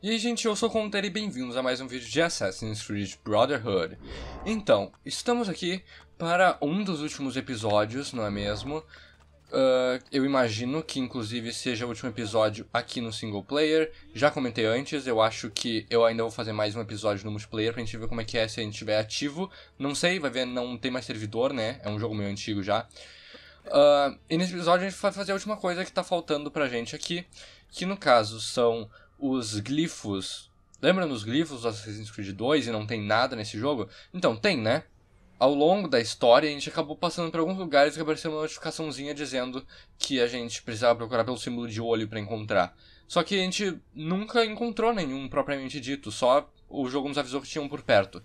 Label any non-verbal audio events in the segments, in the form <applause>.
E aí gente, eu sou o Conter e bem-vindos a mais um vídeo de Assassin's Creed Brotherhood. Então, estamos aqui para um dos últimos episódios, não é mesmo? Uh, eu imagino que inclusive seja o último episódio aqui no single player. Já comentei antes, eu acho que eu ainda vou fazer mais um episódio no multiplayer pra gente ver como é que é se a gente estiver ativo. Não sei, vai ver, não tem mais servidor, né? É um jogo meio antigo já. Uh, e nesse episódio a gente vai fazer a última coisa que tá faltando pra gente aqui, que no caso são os glifos. Lembra nos glifos do Assassin's Creed 2 e não tem nada nesse jogo? Então, tem, né? Ao longo da história, a gente acabou passando por alguns lugares que apareceu uma notificaçãozinha dizendo que a gente precisava procurar pelo símbolo de olho para encontrar. Só que a gente nunca encontrou nenhum propriamente dito, só o jogo nos avisou que tinha um por perto.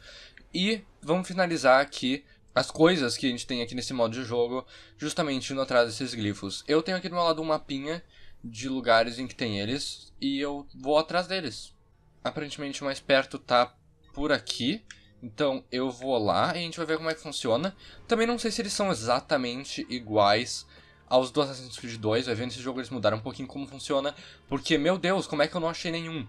E vamos finalizar aqui as coisas que a gente tem aqui nesse modo de jogo, justamente indo atrás desses glifos. Eu tenho aqui do meu lado um mapinha de lugares em que tem eles e eu vou atrás deles. Aparentemente o mais perto tá por aqui. Então eu vou lá e a gente vai ver como é que funciona. Também não sei se eles são exatamente iguais aos do Assassin's Creed 2. Vai ver nesse jogo eles mudaram um pouquinho como funciona. Porque, meu Deus, como é que eu não achei nenhum?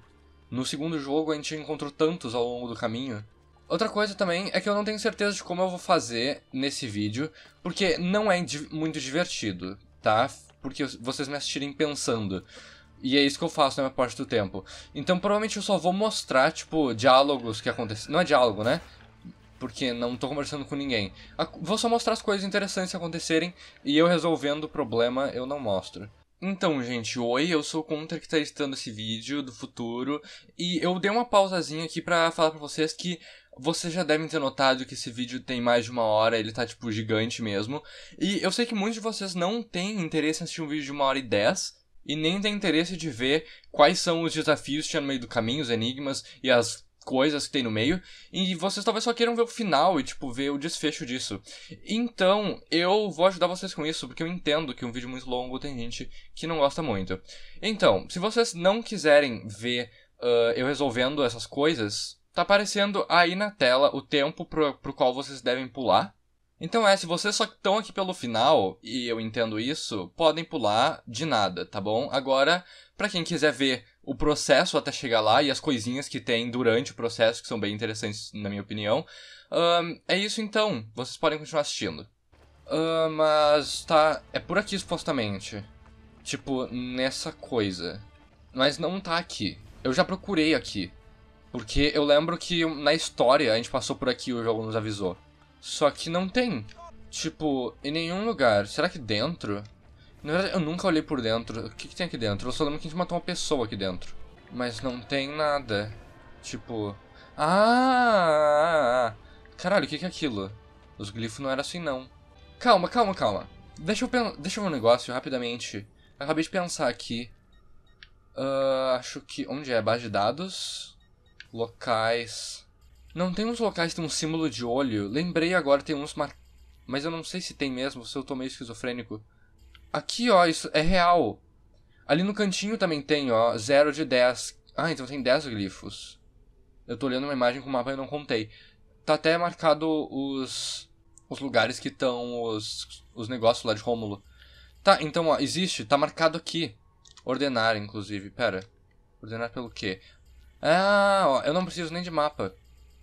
No segundo jogo a gente encontrou tantos ao longo do caminho. Outra coisa também é que eu não tenho certeza de como eu vou fazer nesse vídeo, porque não é muito divertido, tá? porque vocês me assistirem pensando. E é isso que eu faço na maior minha parte do tempo. Então provavelmente eu só vou mostrar, tipo, diálogos que acontecem. Não é diálogo, né? Porque não tô conversando com ninguém. Vou só mostrar as coisas interessantes que acontecerem e eu resolvendo o problema eu não mostro. Então, gente, oi, eu sou o Contra que está editando esse vídeo do futuro e eu dei uma pausazinha aqui para falar para vocês que vocês já devem ter notado que esse vídeo tem mais de uma hora, ele tá tipo gigante mesmo. E eu sei que muitos de vocês não têm interesse em assistir um vídeo de uma hora e dez, e nem tem interesse de ver quais são os desafios que tinha no meio do caminho, os enigmas e as coisas que tem no meio, e vocês talvez só queiram ver o final e, tipo, ver o desfecho disso. Então, eu vou ajudar vocês com isso, porque eu entendo que um vídeo muito longo tem gente que não gosta muito. Então, se vocês não quiserem ver uh, eu resolvendo essas coisas, Tá aparecendo aí na tela o tempo pro, pro qual vocês devem pular. Então é, se vocês só estão aqui pelo final, e eu entendo isso, podem pular de nada, tá bom? Agora, para quem quiser ver o processo até chegar lá e as coisinhas que tem durante o processo, que são bem interessantes, na minha opinião, um, é isso então, vocês podem continuar assistindo. Uh, mas tá. É por aqui supostamente. Tipo, nessa coisa. Mas não tá aqui. Eu já procurei aqui. Porque eu lembro que na história a gente passou por aqui e o jogo nos avisou. Só que não tem. Tipo, em nenhum lugar. Será que dentro? Na verdade, eu nunca olhei por dentro. O que, que tem aqui dentro? Eu só lembro que a gente matou uma pessoa aqui dentro. Mas não tem nada. Tipo... Ah! Caralho, o que, que é aquilo? Os glifos não eram assim, não. Calma, calma, calma. Deixa eu, Deixa eu ver um negócio rapidamente. acabei de pensar aqui. Uh, acho que... Onde é? Base de dados? Locais. Não tem uns locais que tem um símbolo de olho. Lembrei agora, tem uns mar... Mas eu não sei se tem mesmo, se eu tô meio esquizofrênico. Aqui, ó, isso é real. Ali no cantinho também tem, ó, 0 de 10. Ah, então tem 10 glifos. Eu tô olhando uma imagem com o mapa e não contei. Tá até marcado os, os lugares que estão os, os negócios lá de Rômulo. Tá, então, ó, existe, tá marcado aqui. Ordenar, inclusive, pera. Ordenar pelo quê? Ah, ó, eu não preciso nem de mapa.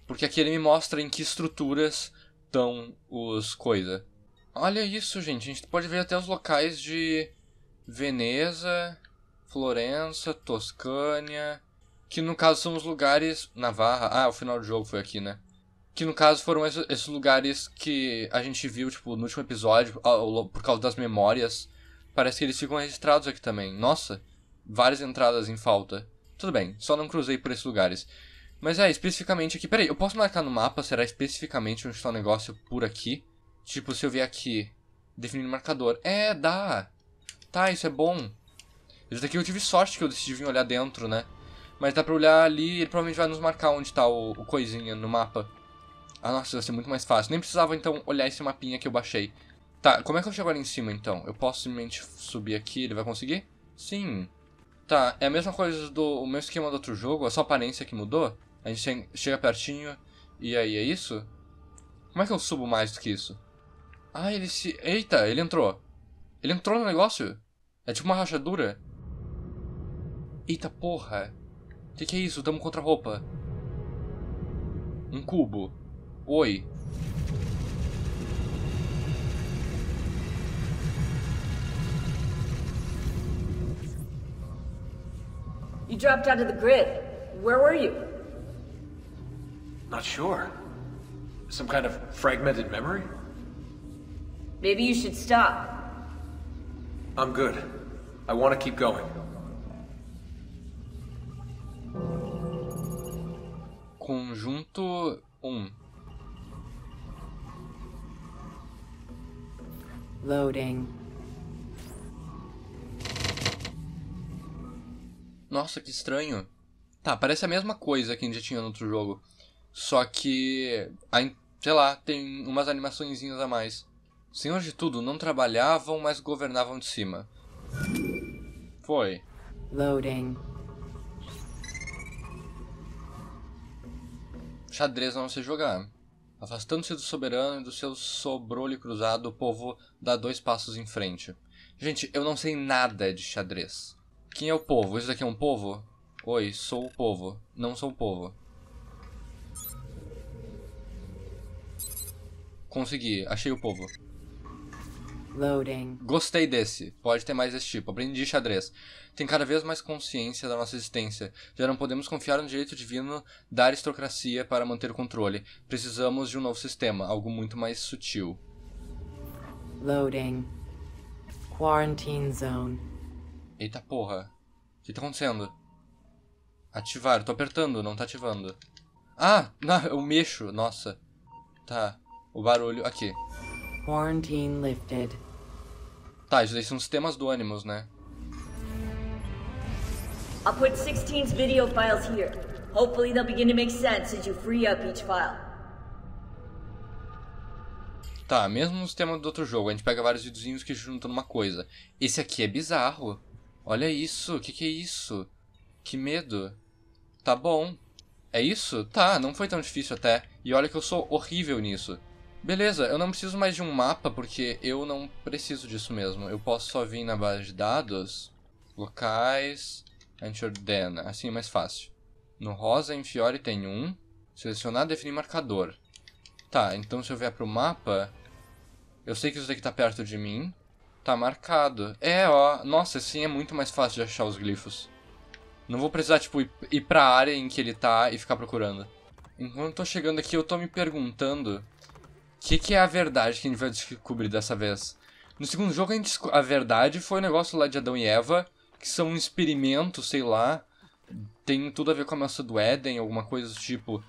Porque aqui ele me mostra em que estruturas estão os coisa. Olha isso, gente. A gente pode ver até os locais de Veneza, Florença, Toscânia. Que no caso são os lugares. Navarra. Ah, o final do jogo foi aqui, né? Que no caso foram esses lugares que a gente viu, tipo, no último episódio, ah, por causa das memórias. Parece que eles ficam registrados aqui também. Nossa, várias entradas em falta. Tudo bem, só não cruzei por esses lugares. Mas é, especificamente aqui. Peraí, eu posso marcar no mapa? Será especificamente onde está o negócio por aqui? Tipo, se eu vier aqui, definir marcador. É, dá. Tá, isso é bom. Esse daqui eu tive sorte que eu decidi vir olhar dentro, né? Mas dá pra olhar ali ele provavelmente vai nos marcar onde tá o, o coisinha no mapa. Ah, nossa, vai ser muito mais fácil. Nem precisava, então, olhar esse mapinha que eu baixei. Tá, como é que eu chego ali em cima, então? Eu posso simplesmente subir aqui, ele vai conseguir? Sim. Tá, é a mesma coisa do. O mesmo esquema do outro jogo, é só a aparência que mudou? A gente chega pertinho e aí é isso? Como é que eu subo mais do que isso? Ah, ele se. Eita, ele entrou. Ele entrou no negócio? É tipo uma rachadura? Eita porra! O que, que é isso? Tamo contra roupa. Um cubo. Oi. dropped out of the grid. Where were you? Not sure. Some kind of fragmented memory? Maybe you should stop. I'm good. I want to keep going. Conjunto 1 um. Loading. nossa, que estranho. Tá, parece a mesma coisa que a gente já tinha no outro jogo. Só que, sei lá, tem umas animaçõezinhas a mais. senhor de tudo não trabalhavam, mas governavam de cima. Foi. Loading. Xadrez não se jogar. Afastando-se do soberano e do seu sobrolho cruzado, o povo dá dois passos em frente. Gente, eu não sei nada de xadrez. Quem é o povo? Isso daqui é um povo? Oi, sou o povo. Não sou o povo. Consegui, achei o povo. Loading. Gostei desse. Pode ter mais desse tipo. Aprendi xadrez. Tem cada vez mais consciência da nossa existência. Já não podemos confiar no direito divino da aristocracia para manter o controle. Precisamos de um novo sistema, algo muito mais sutil. Loading. Quarantine zone. Eita porra. O que tá acontecendo? Ativar. Tô apertando, não tá ativando. Ah, não, eu mexo. Nossa. Tá. O barulho. Aqui. Quarantine lifted. Tá, isso daí são os temas do Animus, né? I'll put 16's video files here. Hopefully they'll begin to make sense as you free up each file. Tá, mesmo os sistema do outro jogo, a gente pega vários videozinhos que juntam numa coisa. Esse aqui é bizarro. Olha isso, o que, que é isso? Que medo. Tá bom. É isso? Tá, não foi tão difícil até. E olha que eu sou horrível nisso. Beleza, eu não preciso mais de um mapa porque eu não preciso disso mesmo. Eu posso só vir na base de dados, locais, a gente ordena. Assim é mais fácil. No rosa, em Fiore tem um. Selecionar, definir marcador. Tá, então se eu vier pro mapa, eu sei que isso daqui tá perto de mim. Tá marcado. É, ó. Nossa, assim é muito mais fácil de achar os glifos. Não vou precisar, tipo, ir, ir pra área em que ele tá e ficar procurando. Enquanto eu tô chegando aqui, eu tô me perguntando... O que, que é a verdade que a gente vai descobrir dessa vez? No segundo jogo, a, gente, a verdade foi o negócio lá de Adão e Eva, que são um experimento, sei lá. Tem tudo a ver com a maçã do Éden, alguma coisa do tipo.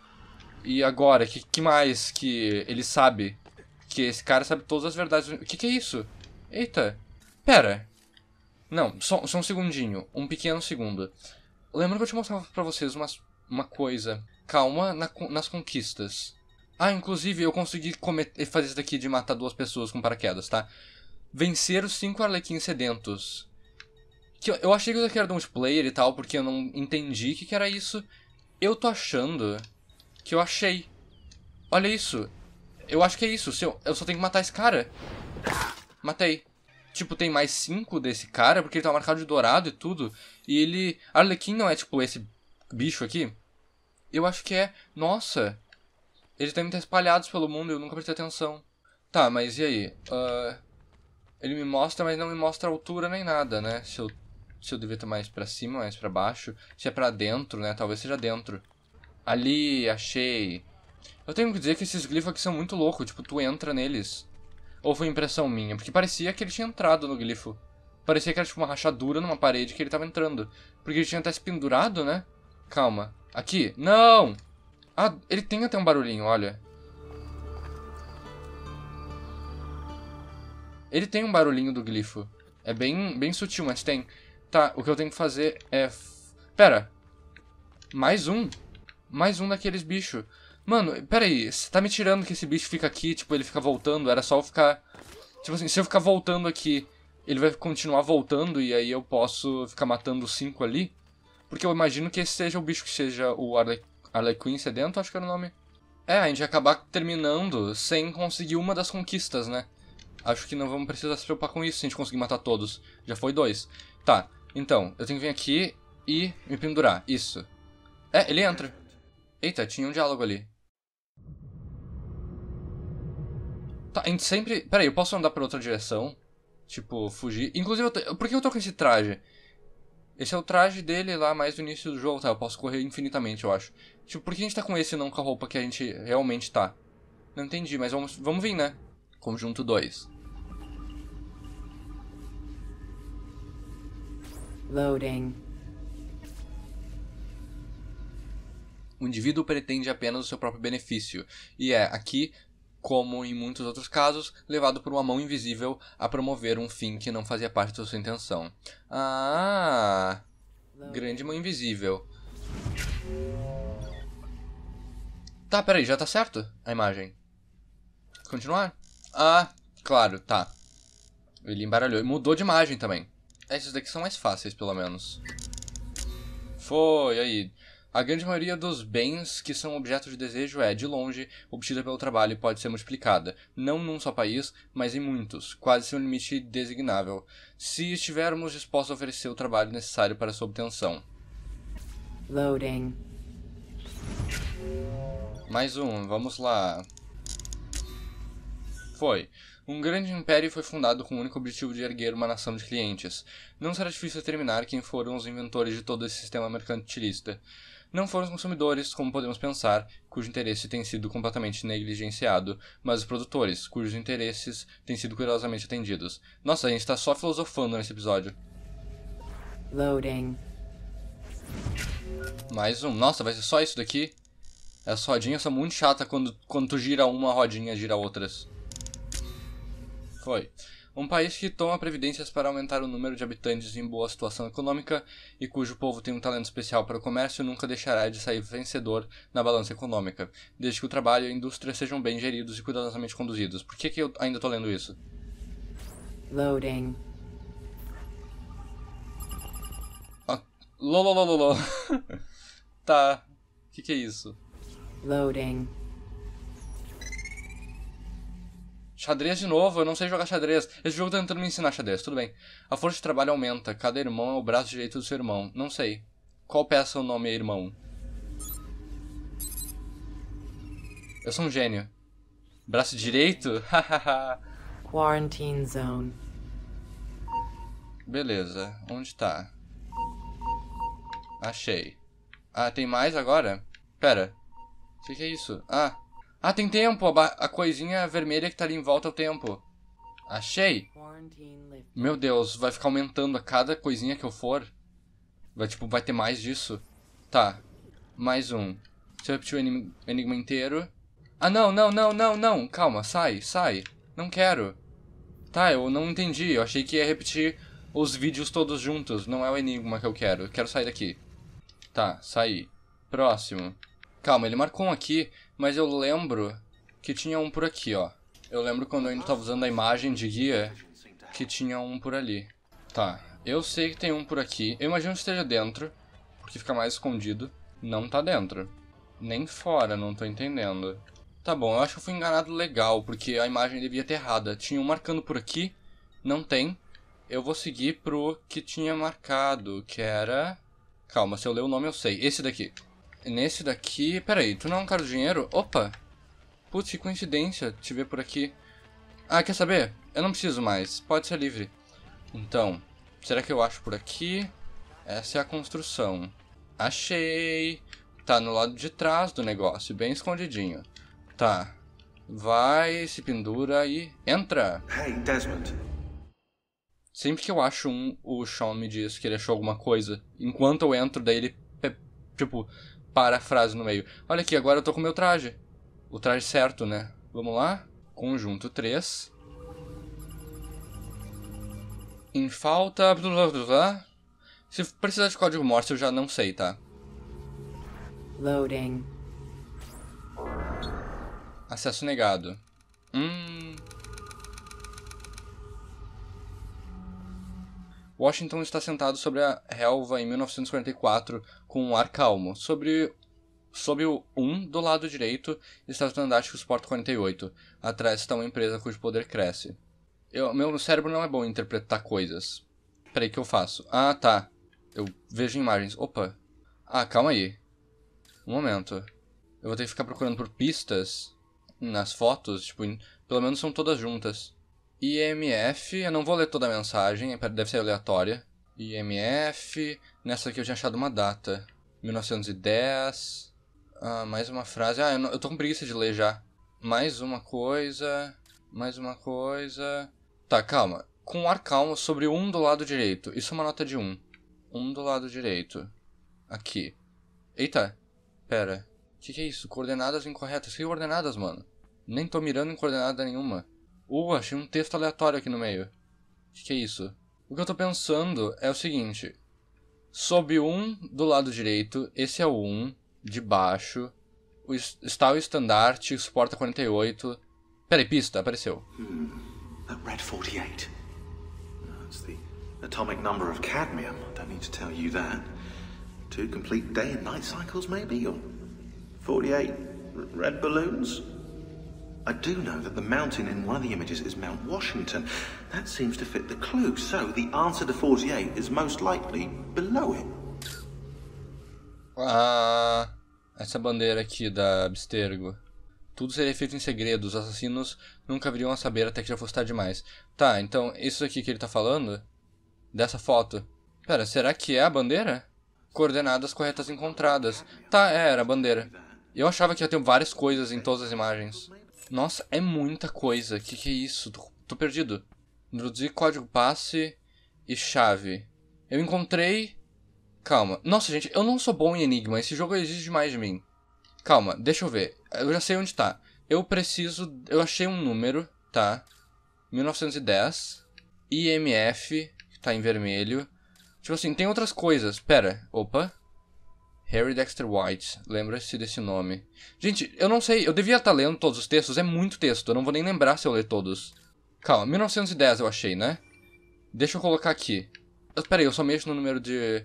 E agora, que, que mais que ele sabe? Que esse cara sabe todas as verdades. O que, que é isso? Eita, pera. Não, só, só um segundinho, um pequeno segundo. Lembra que eu te mostrava pra vocês uma, uma coisa? Calma na, nas conquistas. Ah, inclusive eu consegui cometer, fazer isso daqui de matar duas pessoas com paraquedas, tá? Vencer os cinco arlequins sedentos. Que eu, eu achei que isso aqui era de multiplayer e tal, porque eu não entendi o que, que era isso. Eu tô achando que eu achei. Olha isso. Eu acho que é isso. Eu, eu só tenho que matar esse cara matei. Tipo, tem mais cinco desse cara, porque ele tá marcado de dourado e tudo. E ele. Arlequim não é tipo esse bicho aqui? Eu acho que é. Nossa! Eles devem estar espalhados pelo mundo eu nunca prestei atenção. Tá, mas e aí? Uh, ele me mostra, mas não me mostra a altura nem nada, né? Se eu, se eu devia estar mais pra cima, mais pra baixo. Se é pra dentro, né? Talvez seja dentro. Ali, achei. Eu tenho que dizer que esses glifos aqui são muito loucos. Tipo, tu entra neles ou foi impressão minha? Porque parecia que ele tinha entrado no glifo. Parecia que era tipo uma rachadura numa parede que ele tava entrando. Porque ele tinha até se pendurado, né? Calma. Aqui? Não! Ah, ele tem até um barulhinho, olha. Ele tem um barulhinho do glifo. É bem, bem sutil, mas tem. Tá, o que eu tenho que fazer é... Pera. Mais um? Mais um daqueles bichos. Mano, peraí, você tá me tirando que esse bicho fica aqui, tipo, ele fica voltando, era só eu ficar... Tipo assim, se eu ficar voltando aqui, ele vai continuar voltando e aí eu posso ficar matando os cinco ali? Porque eu imagino que esse seja o bicho que seja o Arle... Arlequin sedento, acho que era o nome. É, a gente ia acabar terminando sem conseguir uma das conquistas, né? Acho que não vamos precisar se preocupar com isso se a gente conseguir matar todos. Já foi dois. Tá, então, eu tenho que vir aqui e me pendurar. Isso. É, ele entra. Eita, tinha um diálogo ali. Tá, a gente sempre. Peraí, eu posso andar pra outra direção? Tipo, fugir. Inclusive, eu por que eu tô com esse traje? Esse é o traje dele lá mais no início do jogo, tá? Eu posso correr infinitamente, eu acho. Tipo, por que a gente tá com esse e não com a roupa que a gente realmente tá? Não entendi, mas vamos, vamos vir, né? Conjunto 2. Loading. O indivíduo pretende apenas o seu próprio benefício, e é, aqui, como em muitos outros casos, levado por uma mão invisível a promover um fim que não fazia parte da sua intenção. Ah! Grande mão invisível. Tá, peraí, já tá certo a imagem. Continuar? Ah, claro, tá. Ele embaralhou e mudou de imagem também. Esses daqui são mais fáceis, pelo menos. Foi, aí. A grande maioria dos bens que são objeto de desejo é, de longe, obtida pelo trabalho e pode ser multiplicada, não num só país, mas em muitos, quase sem um limite designável, se estivermos dispostos a oferecer o trabalho necessário para sua obtenção. Loading. Mais um, vamos lá. Foi. Um grande império foi fundado com o único objetivo de erguer uma nação de clientes. Não será difícil determinar quem foram os inventores de todo esse sistema mercantilista. Não foram os consumidores, como podemos pensar, cujo interesse tem sido completamente negligenciado, mas os produtores, cujos interesses têm sido cuidadosamente atendidos. Nossa, a gente está só filosofando nesse episódio. Loading. Mais um. Nossa, vai ser só isso daqui? Essas rodinhas são muito chatas quando, quando tu gira uma rodinha, gira outras. Foi. Um país que toma previdências para aumentar o número de habitantes em boa situação econômica e cujo povo tem um talento especial para o comércio nunca deixará de sair vencedor na balança econômica, desde que o trabalho e a indústria sejam bem geridos e cuidadosamente conduzidos. Por que, que eu ainda estou lendo isso? Loading. Ah, <laughs> tá. O que, que é isso? Loading. Xadrez de novo, eu não sei jogar xadrez. Esse jogo tá tentando me ensinar xadrez, tudo bem. A força de trabalho aumenta, cada irmão é o braço direito do seu irmão. Não sei. Qual peça é o nome é irmão? Eu sou um gênio. Braço direito? <laughs> Quarantine zone. Beleza, onde tá? Achei. Ah, tem mais agora? Pera. O que, que é isso? Ah, ah, tem tempo. A, a coisinha vermelha que tá ali em volta é o tempo. Achei. Meu Deus, vai ficar aumentando a cada coisinha que eu for. Vai, tipo, vai ter mais disso. Tá. Mais um. Deixa eu repetir o enigma inteiro. Ah, não, não, não, não, não. Calma, sai, sai. Não quero. Tá, eu não entendi. Eu achei que ia repetir os vídeos todos juntos. Não é o enigma que eu quero. Eu quero sair daqui. Tá, saí. Próximo. Calma, ele marcou um aqui. Mas eu lembro que tinha um por aqui, ó. Eu lembro quando eu ainda estava usando a imagem de guia que tinha um por ali. Tá, eu sei que tem um por aqui. Eu imagino que esteja dentro, porque fica mais escondido. Não tá dentro. Nem fora, não tô entendendo. Tá bom, eu acho que eu fui enganado legal, porque a imagem devia ter errada. Tinha um marcando por aqui, não tem. Eu vou seguir pro que tinha marcado, que era... Calma, se eu ler o nome eu sei. Esse daqui. Nesse daqui... Peraí, tu não é um cara de dinheiro? Opa! Putz, que coincidência te ver por aqui. Ah, quer saber? Eu não preciso mais. Pode ser livre. Então, será que eu acho por aqui? Essa é a construção. Achei! Tá no lado de trás do negócio, bem escondidinho. Tá. Vai, se pendura e entra! Hey, Desmond. Sempre que eu acho um, o Sean me diz que ele achou alguma coisa. Enquanto eu entro, daí ele, tipo, para a frase no meio. Olha aqui, agora eu tô com o meu traje. O traje certo, né? Vamos lá? Conjunto 3. Em falta... Se precisar de código Morse, eu já não sei, tá? Loading. Acesso negado. Hum... Washington está sentado sobre a relva em 1944 com um ar calmo. Sobre, sob o 1 do lado direito está o estandarte Sport 48. Atrás está uma empresa cujo poder cresce. Eu, meu cérebro não é bom em interpretar coisas. Peraí, que eu faço? Ah, tá. Eu vejo imagens. Opa. Ah, calma aí. Um momento. Eu vou ter que ficar procurando por pistas nas fotos, tipo, pelo menos são todas juntas. IMF, eu não vou ler toda a mensagem, é, deve ser aleatória. IMF, nessa aqui eu tinha achado uma data. 1910. Ah, mais uma frase. Ah, eu, não, eu tô com preguiça de ler já. Mais uma coisa. Mais uma coisa. Tá, calma. Com ar calmo sobre um do lado direito. Isso é uma nota de um. Um do lado direito. Aqui. Eita. Pera. O que, que é isso? Coordenadas incorretas. Que coordenadas, mano? Nem tô mirando em coordenada nenhuma. Uh, achei um texto aleatório aqui no meio. O que, que é isso? O que eu tô pensando é o seguinte. Sob 1 do lado direito, esse é o 1, de baixo. O está o estandarte, suporta é 48. Peraí, pista, apareceu. Hmm. That red 48. That's the atomic number of cadmium. I don't need to tell you that. Two complete day and night cycles, maybe? Or 48 red balloons? I do know that the mountain in one of the images is Mount Washington. That seems to fit the clue, so the answer to 48 is most likely below it. Ah, essa bandeira aqui da Abstergo. Tudo seria feito em segredo, os assassinos nunca viriam a saber até que já fosse tarde demais. Tá, então isso aqui que ele tá falando, dessa foto. Pera, será que é a bandeira? Coordenadas corretas encontradas. Tá, é, era a bandeira. Eu achava que ia ter várias coisas em todas as imagens. Nossa, é muita coisa. Que que é isso? Tô, tô perdido. Introduzir código passe e chave. Eu encontrei... Calma. Nossa, gente, eu não sou bom em Enigma. Esse jogo exige demais de mim. Calma, deixa eu ver. Eu já sei onde tá. Eu preciso... Eu achei um número, tá? 1910. IMF, que tá em vermelho. Tipo assim, tem outras coisas. Pera. Opa. Harry Dexter White, lembra-se desse nome. Gente, eu não sei, eu devia estar tá lendo todos os textos, é muito texto, eu não vou nem lembrar se eu ler todos. Calma, 1910 eu achei, né? Deixa eu colocar aqui. Espera aí, eu só mexo no número de,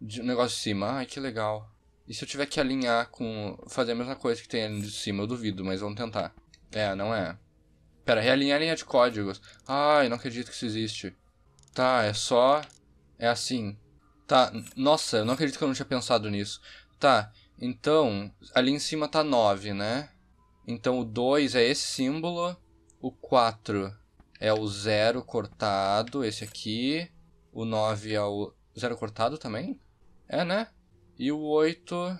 de negócio de cima. Ai, que legal. E se eu tiver que alinhar com... Fazer a mesma coisa que tem ali de cima, eu duvido, mas vamos tentar. É, não é. Pera, realinhar a linha de códigos. Ai, não acredito que isso existe. Tá, é só... É assim. Tá, nossa, eu não acredito que eu não tinha pensado nisso. Tá, então, ali em cima tá 9, né? Então o 2 é esse símbolo, o 4 é o 0 cortado, esse aqui, o 9 é o 0 cortado também? É, né? E o 8,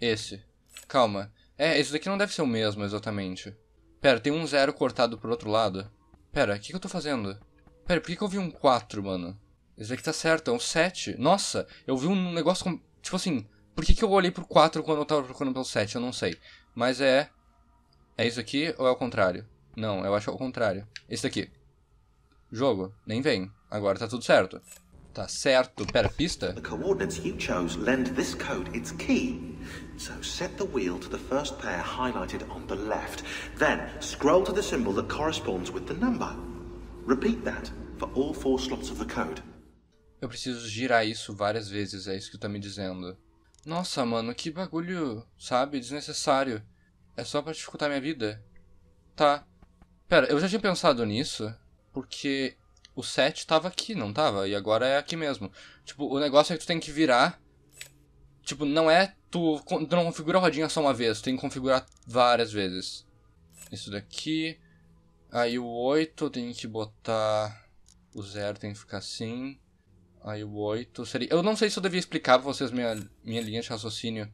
esse. Calma, é, esse daqui não deve ser o mesmo exatamente. Pera, tem um 0 cortado pro outro lado? Pera, o que, que eu tô fazendo? Pera, por que, que eu vi um 4, mano? Esse daqui tá certo, é um 7. Nossa, eu vi um negócio com... Tipo assim, por que, que eu olhei pro 4 quando eu tava procurando pelo 7? Eu não sei. Mas é... É isso aqui ou é o contrário? Não, eu acho que é o contrário. Esse daqui. Jogo, nem vem. Agora tá tudo certo. Tá certo. Pera, pista? The coordinates you chose lend this code its key. So set the wheel to the first pair highlighted on the left. Then scroll to the symbol that corresponds with the number. Repeat that for all four slots of the code. Eu preciso girar isso várias vezes, é isso que tu tá me dizendo. Nossa, mano, que bagulho, sabe? Desnecessário. É só pra dificultar minha vida. Tá. Pera, eu já tinha pensado nisso, porque o set tava aqui, não tava? E agora é aqui mesmo. Tipo, o negócio é que tu tem que virar. Tipo, não é tu, tu não configura a rodinha só uma vez, tu tem que configurar várias vezes. Isso daqui. Aí o 8 tem que botar. O 0 tem que ficar assim. Aí o 8 seria... Eu não sei se eu devia explicar pra vocês minha, minha linha de raciocínio.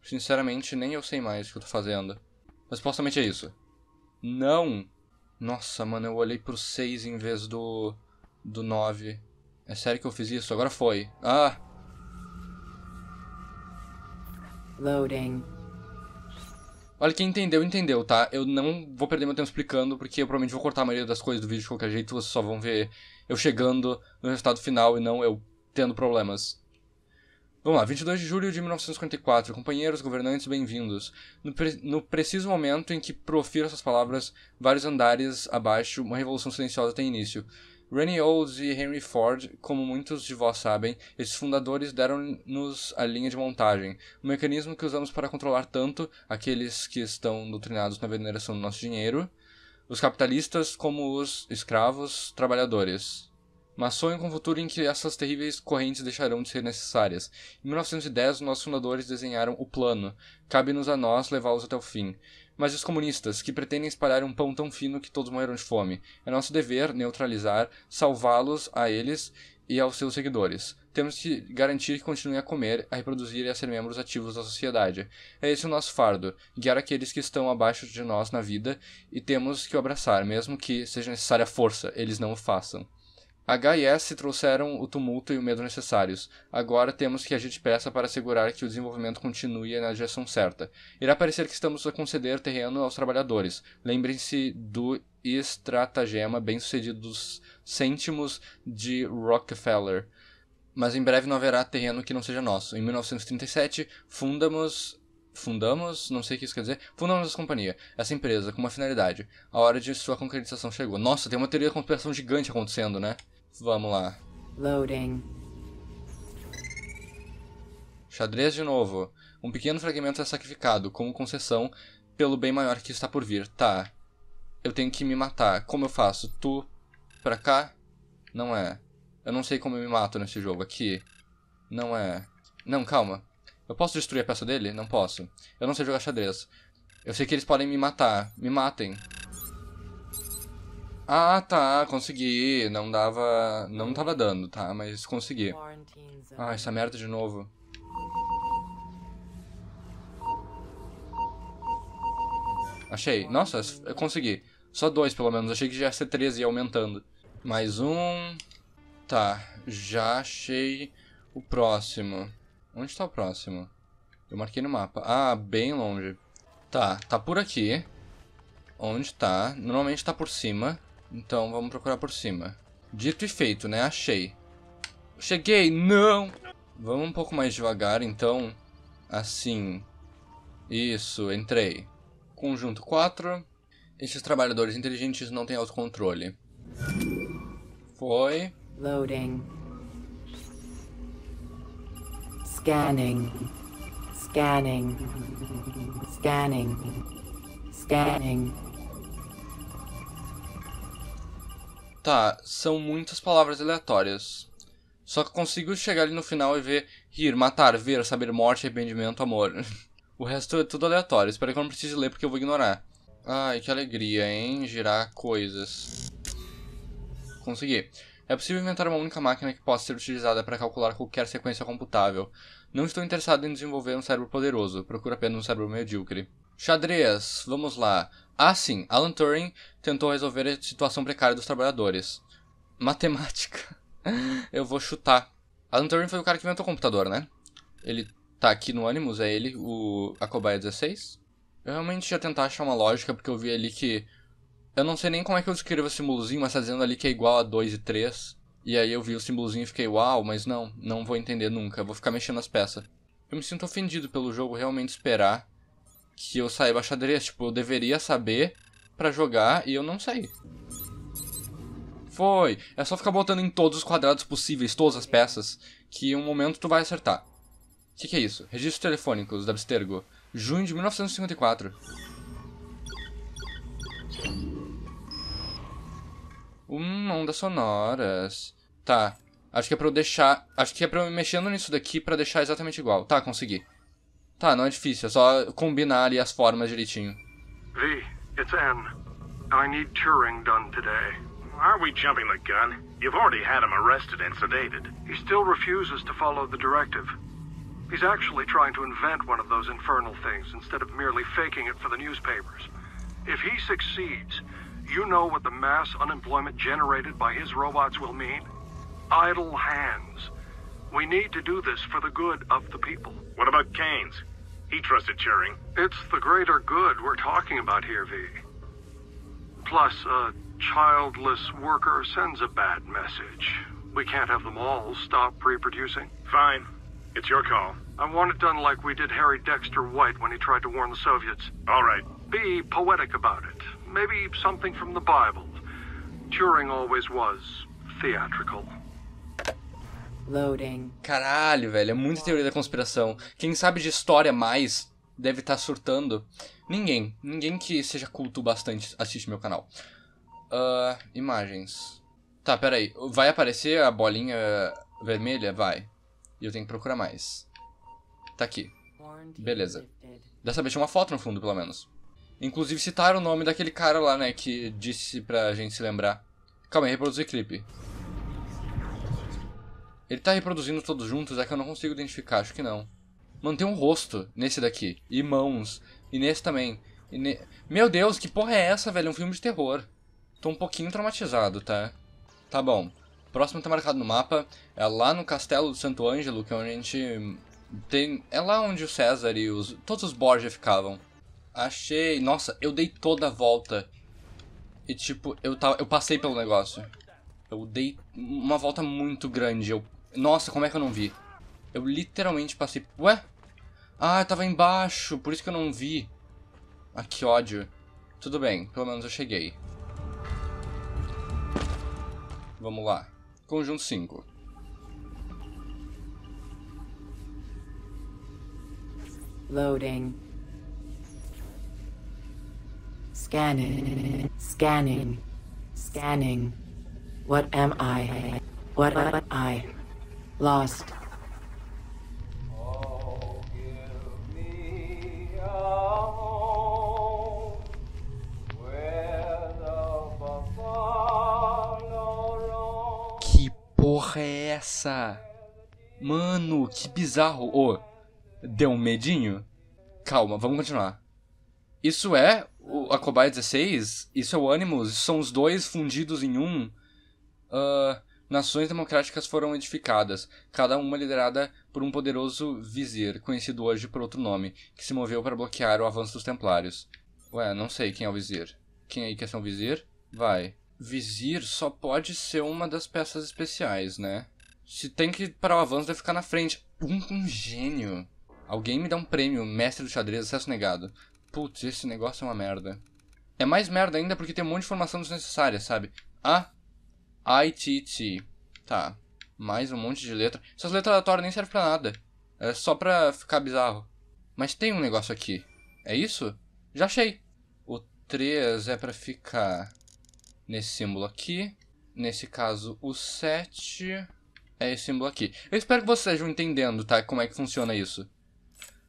Sinceramente, nem eu sei mais o que eu tô fazendo. Mas supostamente é isso. Não! Nossa, mano, eu olhei pro 6 em vez do... do 9. É sério que eu fiz isso? Agora foi. Ah! Loading. Olha, quem entendeu, entendeu, tá? Eu não vou perder meu tempo explicando, porque eu provavelmente vou cortar a maioria das coisas do vídeo de qualquer jeito, vocês só vão ver eu chegando no resultado final e não eu tendo problemas. Vamos lá, 22 de julho de 1944 Companheiros, governantes, bem-vindos. No, pre no, preciso momento em que profiro essas palavras, vários andares abaixo, uma revolução silenciosa tem início. Rennie Olds e Henry Ford, como muitos de vós sabem, esses fundadores deram-nos a linha de montagem, o um mecanismo que usamos para controlar tanto aqueles que estão doutrinados na veneração do nosso dinheiro, os capitalistas como os escravos trabalhadores. Mas sonho com um futuro em que essas terríveis correntes deixarão de ser necessárias. Em 1910, nossos fundadores desenharam o plano. Cabe-nos a nós levá-los até o fim. Mas os comunistas, que pretendem espalhar um pão tão fino que todos morreram de fome, é nosso dever neutralizar, salvá-los a eles e aos seus seguidores. Temos que garantir que continuem a comer, a reproduzir e a ser membros ativos da sociedade. É esse o nosso fardo: guiar aqueles que estão abaixo de nós na vida e temos que o abraçar, mesmo que seja necessária força, eles não o façam. H e S trouxeram o tumulto e o medo necessários. Agora temos que agir depressa para assegurar que o desenvolvimento continue na direção certa. Irá parecer que estamos a conceder terreno aos trabalhadores. Lembrem-se do estratagema bem-sucedido dos cêntimos de Rockefeller. Mas em breve não haverá terreno que não seja nosso. Em 1937, fundamos fundamos, não sei o que isso quer dizer, fundamos essa companhia, essa empresa, com uma finalidade. A hora de sua concretização chegou. Nossa, tem uma teoria de conspiração gigante acontecendo, né? Vamos lá. Loading. Xadrez de novo. Um pequeno fragmento é sacrificado, como concessão, pelo bem maior que está por vir. Tá. Eu tenho que me matar. Como eu faço? Tu pra cá? Não é. Eu não sei como eu me mato nesse jogo aqui. Não é. Não, calma. Eu posso destruir a peça dele? Não posso. Eu não sei jogar xadrez. Eu sei que eles podem me matar. Me matem. Ah, tá, consegui. Não dava. Não tava dando, tá, mas consegui. Ah, essa merda de novo. Achei. Nossa, eu consegui. Só dois, pelo menos. Achei que já ia ser 13 aumentando. Mais um. Tá, já achei o próximo. Onde tá o próximo? Eu marquei no mapa. Ah, bem longe. Tá, tá por aqui. Onde tá? Normalmente tá por cima. Então, vamos procurar por cima. Dito e feito, né? Achei. Cheguei! Não! Vamos um pouco mais devagar, então. Assim. Isso, entrei. Conjunto 4. Esses trabalhadores inteligentes não têm autocontrole. Foi. Loading. Scanning. Scanning. Scanning. Scanning. Tá, são muitas palavras aleatórias. Só que consigo chegar ali no final e ver rir, matar, ver, saber, morte, arrependimento, amor. <laughs> o resto é tudo aleatório. Espero que eu não precise ler porque eu vou ignorar. Ai, que alegria, hein? Girar coisas. Consegui. É possível inventar uma única máquina que possa ser utilizada para calcular qualquer sequência computável. Não estou interessado em desenvolver um cérebro poderoso, procuro apenas um cérebro medíocre. Xadrez, vamos lá. Ah, sim, Alan Turing tentou resolver a situação precária dos trabalhadores. <laughs> Matemática. Eu vou chutar. Alan Turing foi o cara que inventou o computador, né? Ele tá aqui no Animus, é ele, o a cobaia 16. Eu realmente ia tentar achar uma lógica, porque eu vi ali que... Eu não sei nem como é que eu escrevo o símbolozinho, mas tá dizendo ali que é igual a 2 e 3. E aí eu vi o símbolozinho e fiquei, uau, mas não, não vou entender nunca, vou ficar mexendo as peças. Eu me sinto ofendido pelo jogo realmente esperar que eu saiba xadrez. Tipo, eu deveria saber para jogar e eu não sei. Foi. É só ficar botando em todos os quadrados possíveis, todas as peças, que em um momento tu vai acertar. O que, que, é isso? Registros telefônicos da Abstergo. Junho de 1954. Hum, ondas sonoras. Tá. Acho que é pra eu deixar... Acho que é pra eu mexendo nisso daqui pra deixar exatamente igual. Tá, consegui. Tá, não é difícil, é só combinar ali as formas direitinho. V, it's N. I need Turing done today. are we jumping the gun? You've already had him arrested and sedated. He still refuses to follow the directive. He's actually trying to invent one of those infernal things instead of merely faking it for the newspapers. If he succeeds, you know what the mass unemployment generated by his robots will mean? Idle hands. We need to do this for the good of the people. What about Keynes? He trusted Turing. It's the greater good we're talking about here, V. Plus, a childless worker sends a bad message. We can't have them all stop reproducing. Fine. It's your call. I want it done like we did Harry Dexter White when he tried to warn the Soviets. All right. Be poetic about it. Maybe something from the Bible. Turing always was theatrical. Loading. Caralho, velho, é muita teoria da conspiração. Quem sabe de história mais deve estar tá surtando. Ninguém, ninguém que seja culto bastante assiste meu canal. Uh, imagens. Tá, peraí. Vai aparecer a bolinha vermelha? Vai. E eu tenho que procurar mais. Tá aqui. Beleza. Dessa vez tinha uma foto no fundo, pelo menos. Inclusive citaram o nome daquele cara lá, né, que disse pra gente se lembrar. Calma aí, reproduzir clipe. Ele tá reproduzindo todos juntos, é que eu não consigo identificar, acho que não. Mantém um rosto nesse daqui. E mãos. E nesse também. E ne... Meu Deus, que porra é essa, velho? É um filme de terror. Tô um pouquinho traumatizado, tá? Tá bom. O próximo tá marcado no mapa. É lá no castelo do Santo Ângelo, que é onde a gente tem... É lá onde o César e os... todos os Borgia ficavam. Achei... Nossa, eu dei toda a volta. E tipo, eu, tava... eu passei pelo negócio. Eu dei uma volta muito grande. Eu nossa, como é que eu não vi? Eu literalmente passei... Ué? Ah, tava embaixo, por isso que eu não vi. Ah, que ódio. Tudo bem, pelo menos eu cheguei. Vamos lá. Conjunto 5. Loading. Scanning. Scanning. Scanning. What am I? What am I? lost. Oh, que porra é essa? Mano, que bizarro. Ô, oh, deu um medinho? Calma, vamos continuar. Isso é o, a Cobaia 16? Isso é o Animus? São os dois fundidos em um? Uh, Nações democráticas foram edificadas, cada uma liderada por um poderoso vizir, conhecido hoje por outro nome, que se moveu para bloquear o avanço dos templários. Ué, não sei quem é o vizir. Quem aí quer ser um vizir? Vai. Vizir só pode ser uma das peças especiais, né? Se tem que para o avanço, deve ficar na frente. Um, um gênio. Alguém me dá um prêmio, mestre do xadrez, acesso negado. Putz, esse negócio é uma merda. É mais merda ainda porque tem um monte de informação desnecessária, sabe? Ah, ITT. Tá. Mais um monte de letra. Essas letras aleatórias nem servem pra nada. É só pra ficar bizarro. Mas tem um negócio aqui. É isso? Já achei. O 3 é pra ficar nesse símbolo aqui. Nesse caso, o 7 é esse símbolo aqui. Eu espero que vocês estejam entendendo, tá? Como é que funciona isso.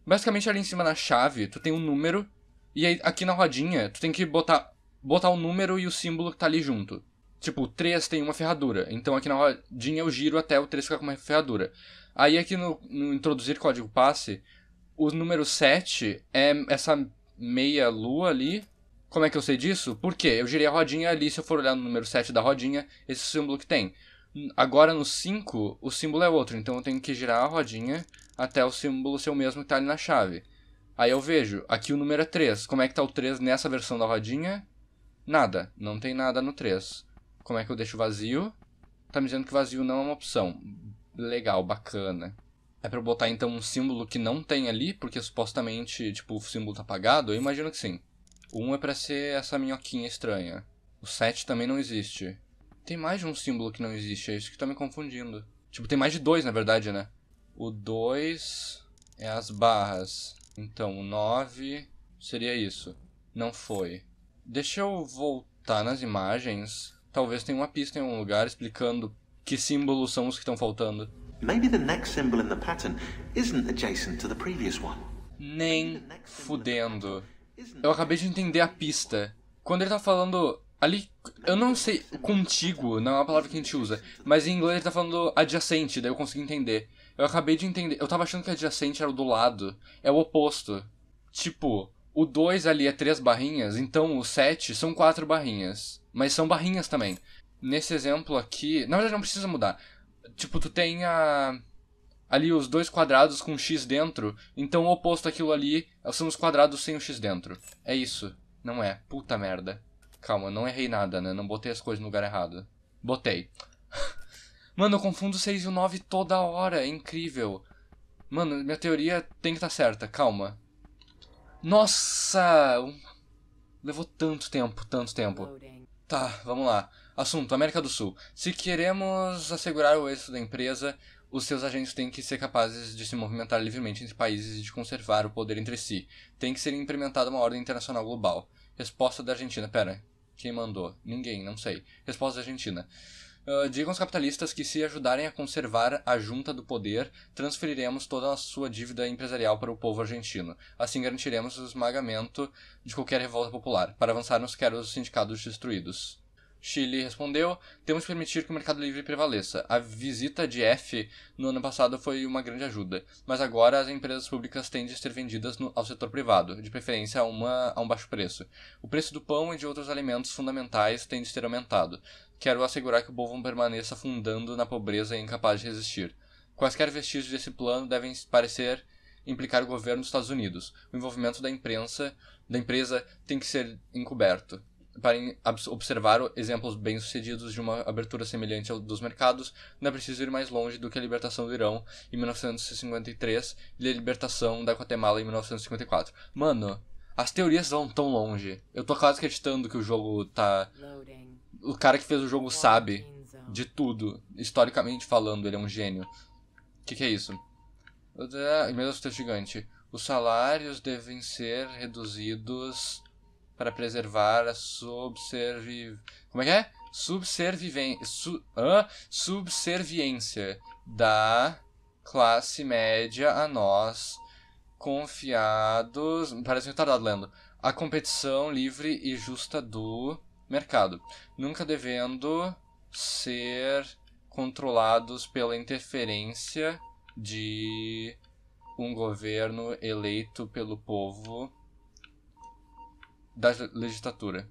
Basicamente, ali em cima na chave, tu tem um número. E aí, aqui na rodinha, tu tem que botar, botar o número e o símbolo que tá ali junto. Tipo, o 3 tem uma ferradura. Então aqui na rodinha eu giro até o 3 ficar com uma ferradura. Aí aqui no, no introduzir código passe, o número 7 é essa meia lua ali. Como é que eu sei disso? Porque eu girei a rodinha ali, se eu for olhar no número 7 da rodinha, esse símbolo que tem. Agora no 5, o símbolo é outro, então eu tenho que girar a rodinha até o símbolo ser o mesmo que está ali na chave. Aí eu vejo, aqui o número é 3. Como é que está o 3 nessa versão da rodinha? Nada, não tem nada no 3 como é que eu deixo vazio? Tá me dizendo que vazio não é uma opção. Legal, bacana. É pra eu botar então um símbolo que não tem ali, porque supostamente, tipo, o símbolo tá apagado? Eu imagino que sim. O 1 é pra ser essa minhoquinha estranha. O 7 também não existe. Tem mais de um símbolo que não existe, é isso que tá me confundindo. Tipo, tem mais de dois, na verdade, né? O 2 é as barras. Então, o 9 seria isso. Não foi. Deixa eu voltar nas imagens talvez tenha uma pista em algum lugar explicando que símbolos são os que estão faltando. Maybe the next symbol in the pattern isn't adjacent to the previous one. Nem fudendo. Eu acabei de entender a pista. Quando ele tá falando ali, eu não sei, contigo não é uma palavra que a gente usa, mas em inglês ele tá falando adjacente, daí eu consegui entender. Eu acabei de entender, eu tava achando que adjacente era o do lado, é o oposto. Tipo, o 2 ali é 3 barrinhas, então o 7 são 4 barrinhas. Mas são barrinhas também. Nesse exemplo aqui. Na verdade, não precisa mudar. Tipo, tu tem a. Ali os dois quadrados com um x dentro. Então o oposto àquilo ali são os quadrados sem o x dentro. É isso. Não é. Puta merda. Calma, não errei nada, né? Não botei as coisas no lugar errado. Botei. <laughs> Mano, eu confundo o 6 e o 9 toda hora. É incrível. Mano, minha teoria tem que estar tá certa. Calma. Nossa! Levou tanto tempo, tanto tempo. Tá, vamos lá. Assunto: América do Sul. Se queremos assegurar o êxito da empresa, os seus agentes têm que ser capazes de se movimentar livremente entre países e de conservar o poder entre si. Tem que ser implementada uma ordem internacional global. Resposta da Argentina. Pera, quem mandou? Ninguém, não sei. Resposta da Argentina. Ah, digam aos capitalistas que, se ajudarem a conservar a junta do poder, transferiremos toda a sua dívida empresarial para o povo argentino. Assim garantiremos o esmagamento de qualquer revolta popular. Para avançarmos, quero os sindicatos destruídos. Chile respondeu: temos que permitir que o mercado livre prevaleça. A visita de F no ano passado foi uma grande ajuda, mas agora as empresas públicas têm de ser vendidas no, ao setor privado, de preferência a, uma, a um baixo preço. O preço do pão e de outros alimentos fundamentais tem de ser aumentado. Quero assegurar que o povo permaneça afundando na pobreza e incapaz de resistir. Quaisquer vestígios desse plano devem parecer implicar o governo dos Estados Unidos. O envolvimento da imprensa, da empresa, tem que ser encoberto. Para observar exemplos bem-sucedidos de uma abertura semelhante ao dos mercados, não é preciso ir mais longe do que a libertação do Irão em 1953 e a libertação da Guatemala em 1954. Mano, as teorias vão tão longe. Eu tô quase acreditando que o jogo tá. Loading o cara que fez o jogo sabe de tudo, historicamente falando, ele é um gênio. O que, que, é isso? Emenda é, do gigante. Os salários devem ser reduzidos para preservar a subservi... Como é que é? Su... Ah? Subserviência da classe média a nós, confiados... Parece um retardado lendo. A competição livre e justa do mercado, nunca devendo ser controlados pela interferência de um governo eleito pelo povo da legislatura.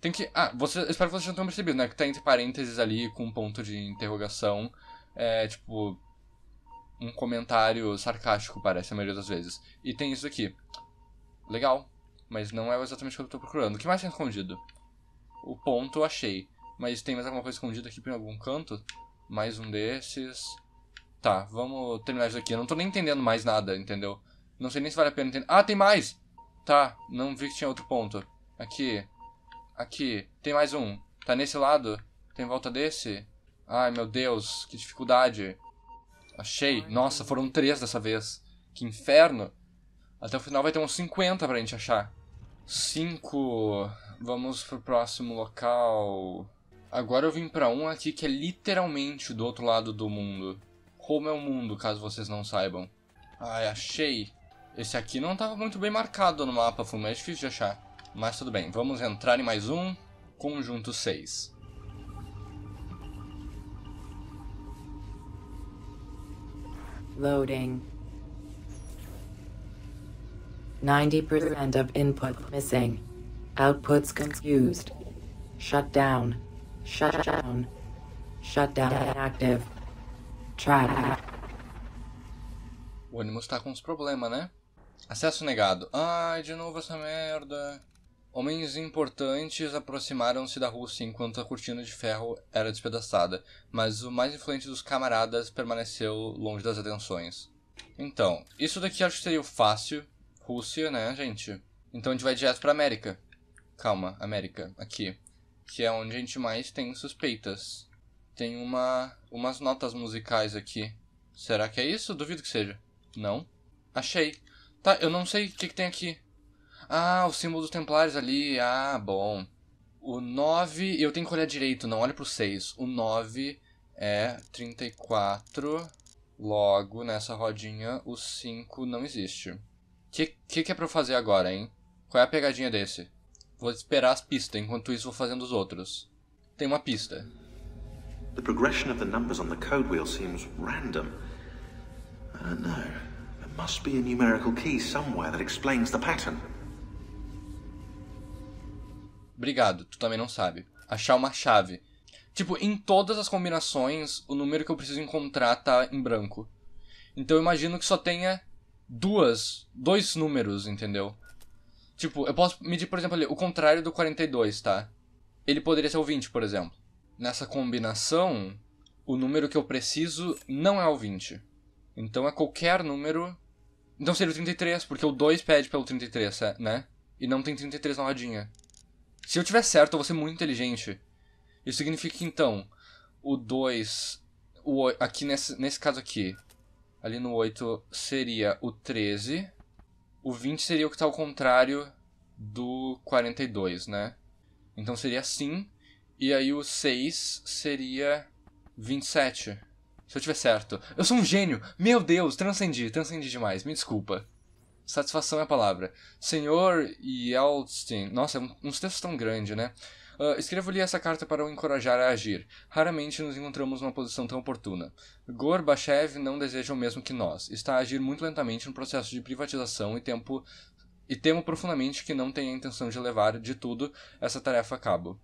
Tem que. Ah, você, espero que vocês já tenham percebido, né? Que tá entre parênteses ali com um ponto de interrogação. É tipo. Um comentário sarcástico, parece, a maioria das vezes. E tem isso aqui. Legal. Mas não é exatamente o que eu tô procurando. O que mais tem escondido? o ponto eu achei. Mas tem mais alguma coisa escondida aqui em algum canto? Mais um desses. Tá, vamos terminar isso aqui. Eu não tô nem entendendo mais nada, entendeu? Não sei nem se vale a pena entender. Ah, tem mais! Tá, não vi que tinha outro ponto. Aqui. Aqui. Tem mais um. Tá nesse lado? Tem volta desse? Ai, meu Deus, que dificuldade. Achei. Nossa, foram três dessa vez. Que inferno. Até o final vai ter uns 50 pra gente achar. Cinco... Vamos pro próximo local. Agora eu vim para um aqui que é literalmente do outro lado do mundo. Como é o mundo, caso vocês não saibam. Ai, achei. Esse aqui não estava muito bem marcado no mapa, foi mais é difícil de achar. Mas tudo bem, vamos entrar em mais um. Conjunto 6. Loading. 90% of input missing. Outputs confused. Shut down. Shut down. Shut down active. Track. O ônibus tá com uns problemas, né? Acesso negado. Ai, de novo essa merda. Homens importantes aproximaram-se da Rússia enquanto a cortina de ferro era despedaçada, mas o mais influente dos camaradas permaneceu longe das atenções. Então, isso daqui acho que seria o fácil. Rússia, né, gente? Então a gente vai direto pra América calma, América, aqui, que é onde a gente mais tem suspeitas. Tem uma umas notas musicais aqui. Será que é isso? Duvido que seja. Não? Achei. Tá, eu não sei o que, que tem aqui. Ah, o símbolo dos Templários ali. Ah, bom. O 9, eu tenho que olhar direito, não olha pro 6. O 9 é 34. Logo, nessa rodinha, o 5 não existe. O que, que, que é pra eu fazer agora, hein? Qual é a pegadinha desse? Vou esperar as pistas, enquanto isso vou fazendo os outros. Tem uma pista. The progression of the numbers on the code wheel seems random. I uh, don't know. There must be a numerical key somewhere that explains the pattern. Obrigado, tu também não sabe. Achar uma chave. Tipo, em todas as combinações, o número que eu preciso encontrar tá em branco. Então eu imagino que só tenha duas, dois números, entendeu? Tipo, eu posso medir, por exemplo, ali, o contrário do 42, tá? Ele poderia ser o 20, por exemplo. Nessa combinação, o número que eu preciso não é o 20. Então é qualquer número. Então seria o 33, porque o 2 pede pelo 33, é, né? E não tem 33 na rodinha. Se eu tiver certo, eu vou ser muito inteligente. Isso significa que então, o 2. O, aqui nesse, nesse caso aqui, ali no 8, seria o 13. O 20 seria o que está ao contrário do 42, né? Então seria assim. E aí o 6 seria 27. Se eu tiver certo. Eu sou um gênio! Meu Deus, transcendi, transcendi demais, me desculpa. Satisfação é a palavra. Senhor Yeltsin. Nossa, é um, tão grande, né? Uh, Escrevo-lhe essa carta para o encorajar a agir. Raramente nos encontramos numa posição tão oportuna. Gorbachev não deseja o mesmo que nós. Está a agir muito lentamente no processo de privatização e tempo e temo profundamente que não tenha a intenção de levar de tudo essa tarefa a cabo.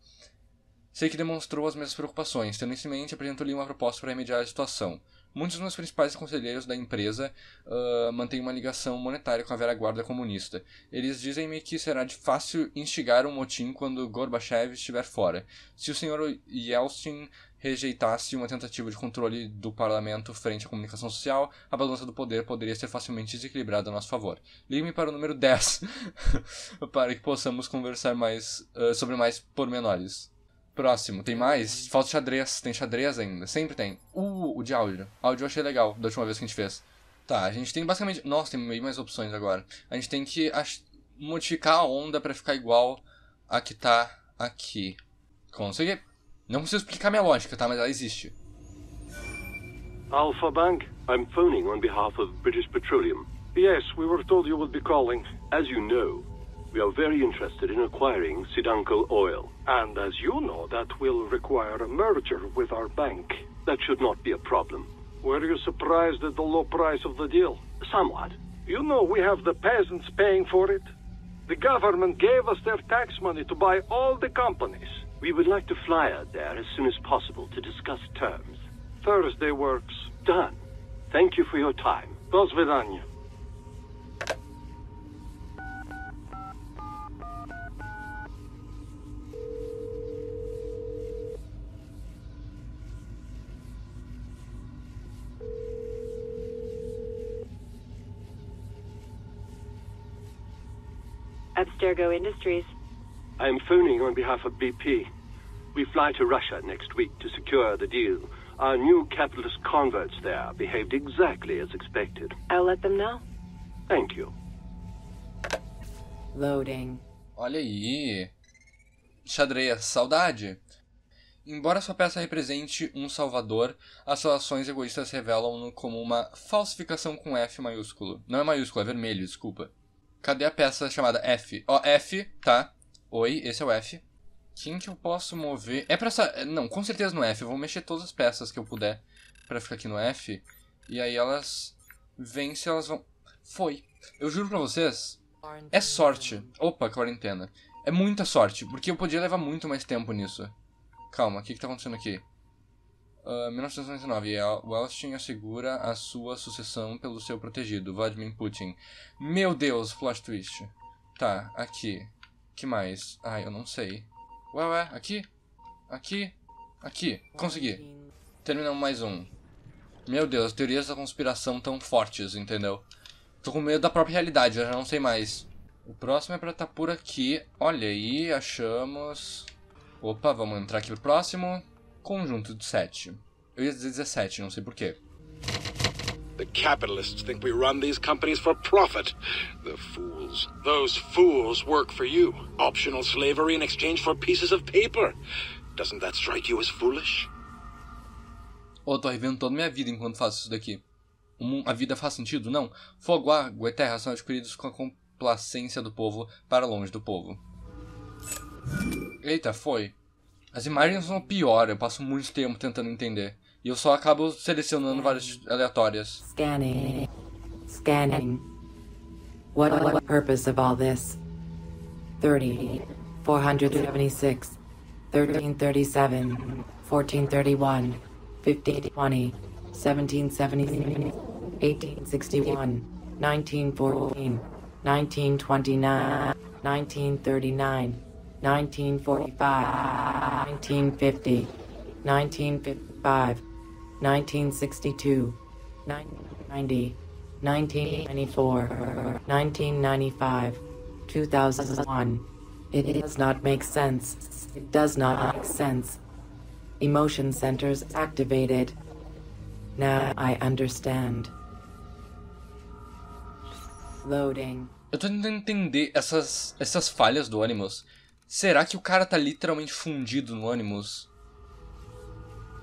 Sei que demonstrou as mesmas preocupações, tendo em mente, apresentou-lhe uma proposta para remediar a situação. Muitos dos principais conselheiros da empresa uh, mantêm uma ligação monetária com a velha guarda comunista. Eles dizem-me que será de fácil instigar um motim quando Gorbachev estiver fora. Se o senhor Yeltsin rejeitasse uma tentativa de controle do parlamento frente à comunicação social, a balança do poder poderia ser facilmente desequilibrada a nosso favor. Ligue-me para o número 10 <laughs> para que possamos conversar mais uh, sobre mais pormenores. Próximo, tem mais? Falta xadrez, tem xadrez ainda, sempre tem. Uh, o de áudio. Áudio eu achei legal, da última vez que a gente fez. Tá, a gente tem basicamente. Nossa, tem meio mais opções agora. A gente tem que ach... modificar a onda para ficar igual a que tá aqui. Consegui. Não preciso explicar minha lógica, tá? Mas ela existe. Alpha Bank, I'm phoning on behalf of British Petroleum. Yes, we were told you would be calling. As you know, We are very interested in acquiring Sidanko Oil. And as you know, that will require a merger with our bank. That should not be a problem. Were you surprised at the low price of the deal? Somewhat. You know we have the peasants paying for it. The government gave us their tax money to buy all the companies. We would like to fly out there as soon as possible to discuss terms. Thursday works. Done. Thank you for your time. Dosvidanya. Abstergo Industries. I am phoning on behalf of BP. We fly to Russia next week to secure the deal. Our new capitalist converts there behaved exactly as expected. I'll let them know. Thank you. Loading. Olha aí. Xadreia, saudade. Embora sua peça represente um salvador, as suas ações egoístas revelam-no como uma falsificação com F maiúsculo. Não é maiúsculo, é vermelho, desculpa. Cadê a peça chamada F? Ó, oh, F, tá. Oi, esse é o F. Quem que eu posso mover? É pra essa... É, não, com certeza no F. Eu vou mexer todas as peças que eu puder pra ficar aqui no F. E aí elas... Vêm se elas vão... Foi. Eu juro pra vocês... É sorte. Opa, quarentena. É muita sorte, porque eu podia levar muito mais tempo nisso. Calma, o que que tá acontecendo aqui? 1999. 1999, Weinstein assegura a sua sucessão pelo seu protegido, Vladimir Putin. Meu Deus, plot twist. Tá, aqui. Que mais? Ah, eu não sei. Ué, ué, aqui? Aqui? Aqui. Consegui. Terminamos mais um. Meu Deus, teorias da conspiração tão fortes, entendeu? Tô com medo da própria realidade, eu já não sei mais. O próximo é pra estar tá por aqui. Olha aí, achamos... Opa, vamos entrar aqui pro próximo conjunto de 7. Eu ia dizer 17, não sei porquê. The capitalists think we run these companies for profit. The fools. Those fools work for you. Optional slavery in exchange for pieces of paper. Doesn't that strike you as foolish? Oh, tô revendo minha vida enquanto faço isso daqui. Um, a vida faz sentido? Não. Fogo, água e terra são adquiridos com a complacência do povo para longe do povo. Eita, foi. As imagens são pior, eu passo muito tempo tentando entender. E eu só acabo selecionando várias aleatórias. Scanning. Scanning. What, what, what purpose of all this? 30, 476, 1337, 1431, 1520, 1777, 1861, 1914, 1929, 1939. 1945, 1950, 1955, 1962, 1990, 1994, 1995, 2001. It does not make sense. It does not make sense. Emotion centers activated. Now I understand. Loading. Eu tô tentando entender essas, essas falhas do Animus. Será que o cara tá literalmente fundido no Animus?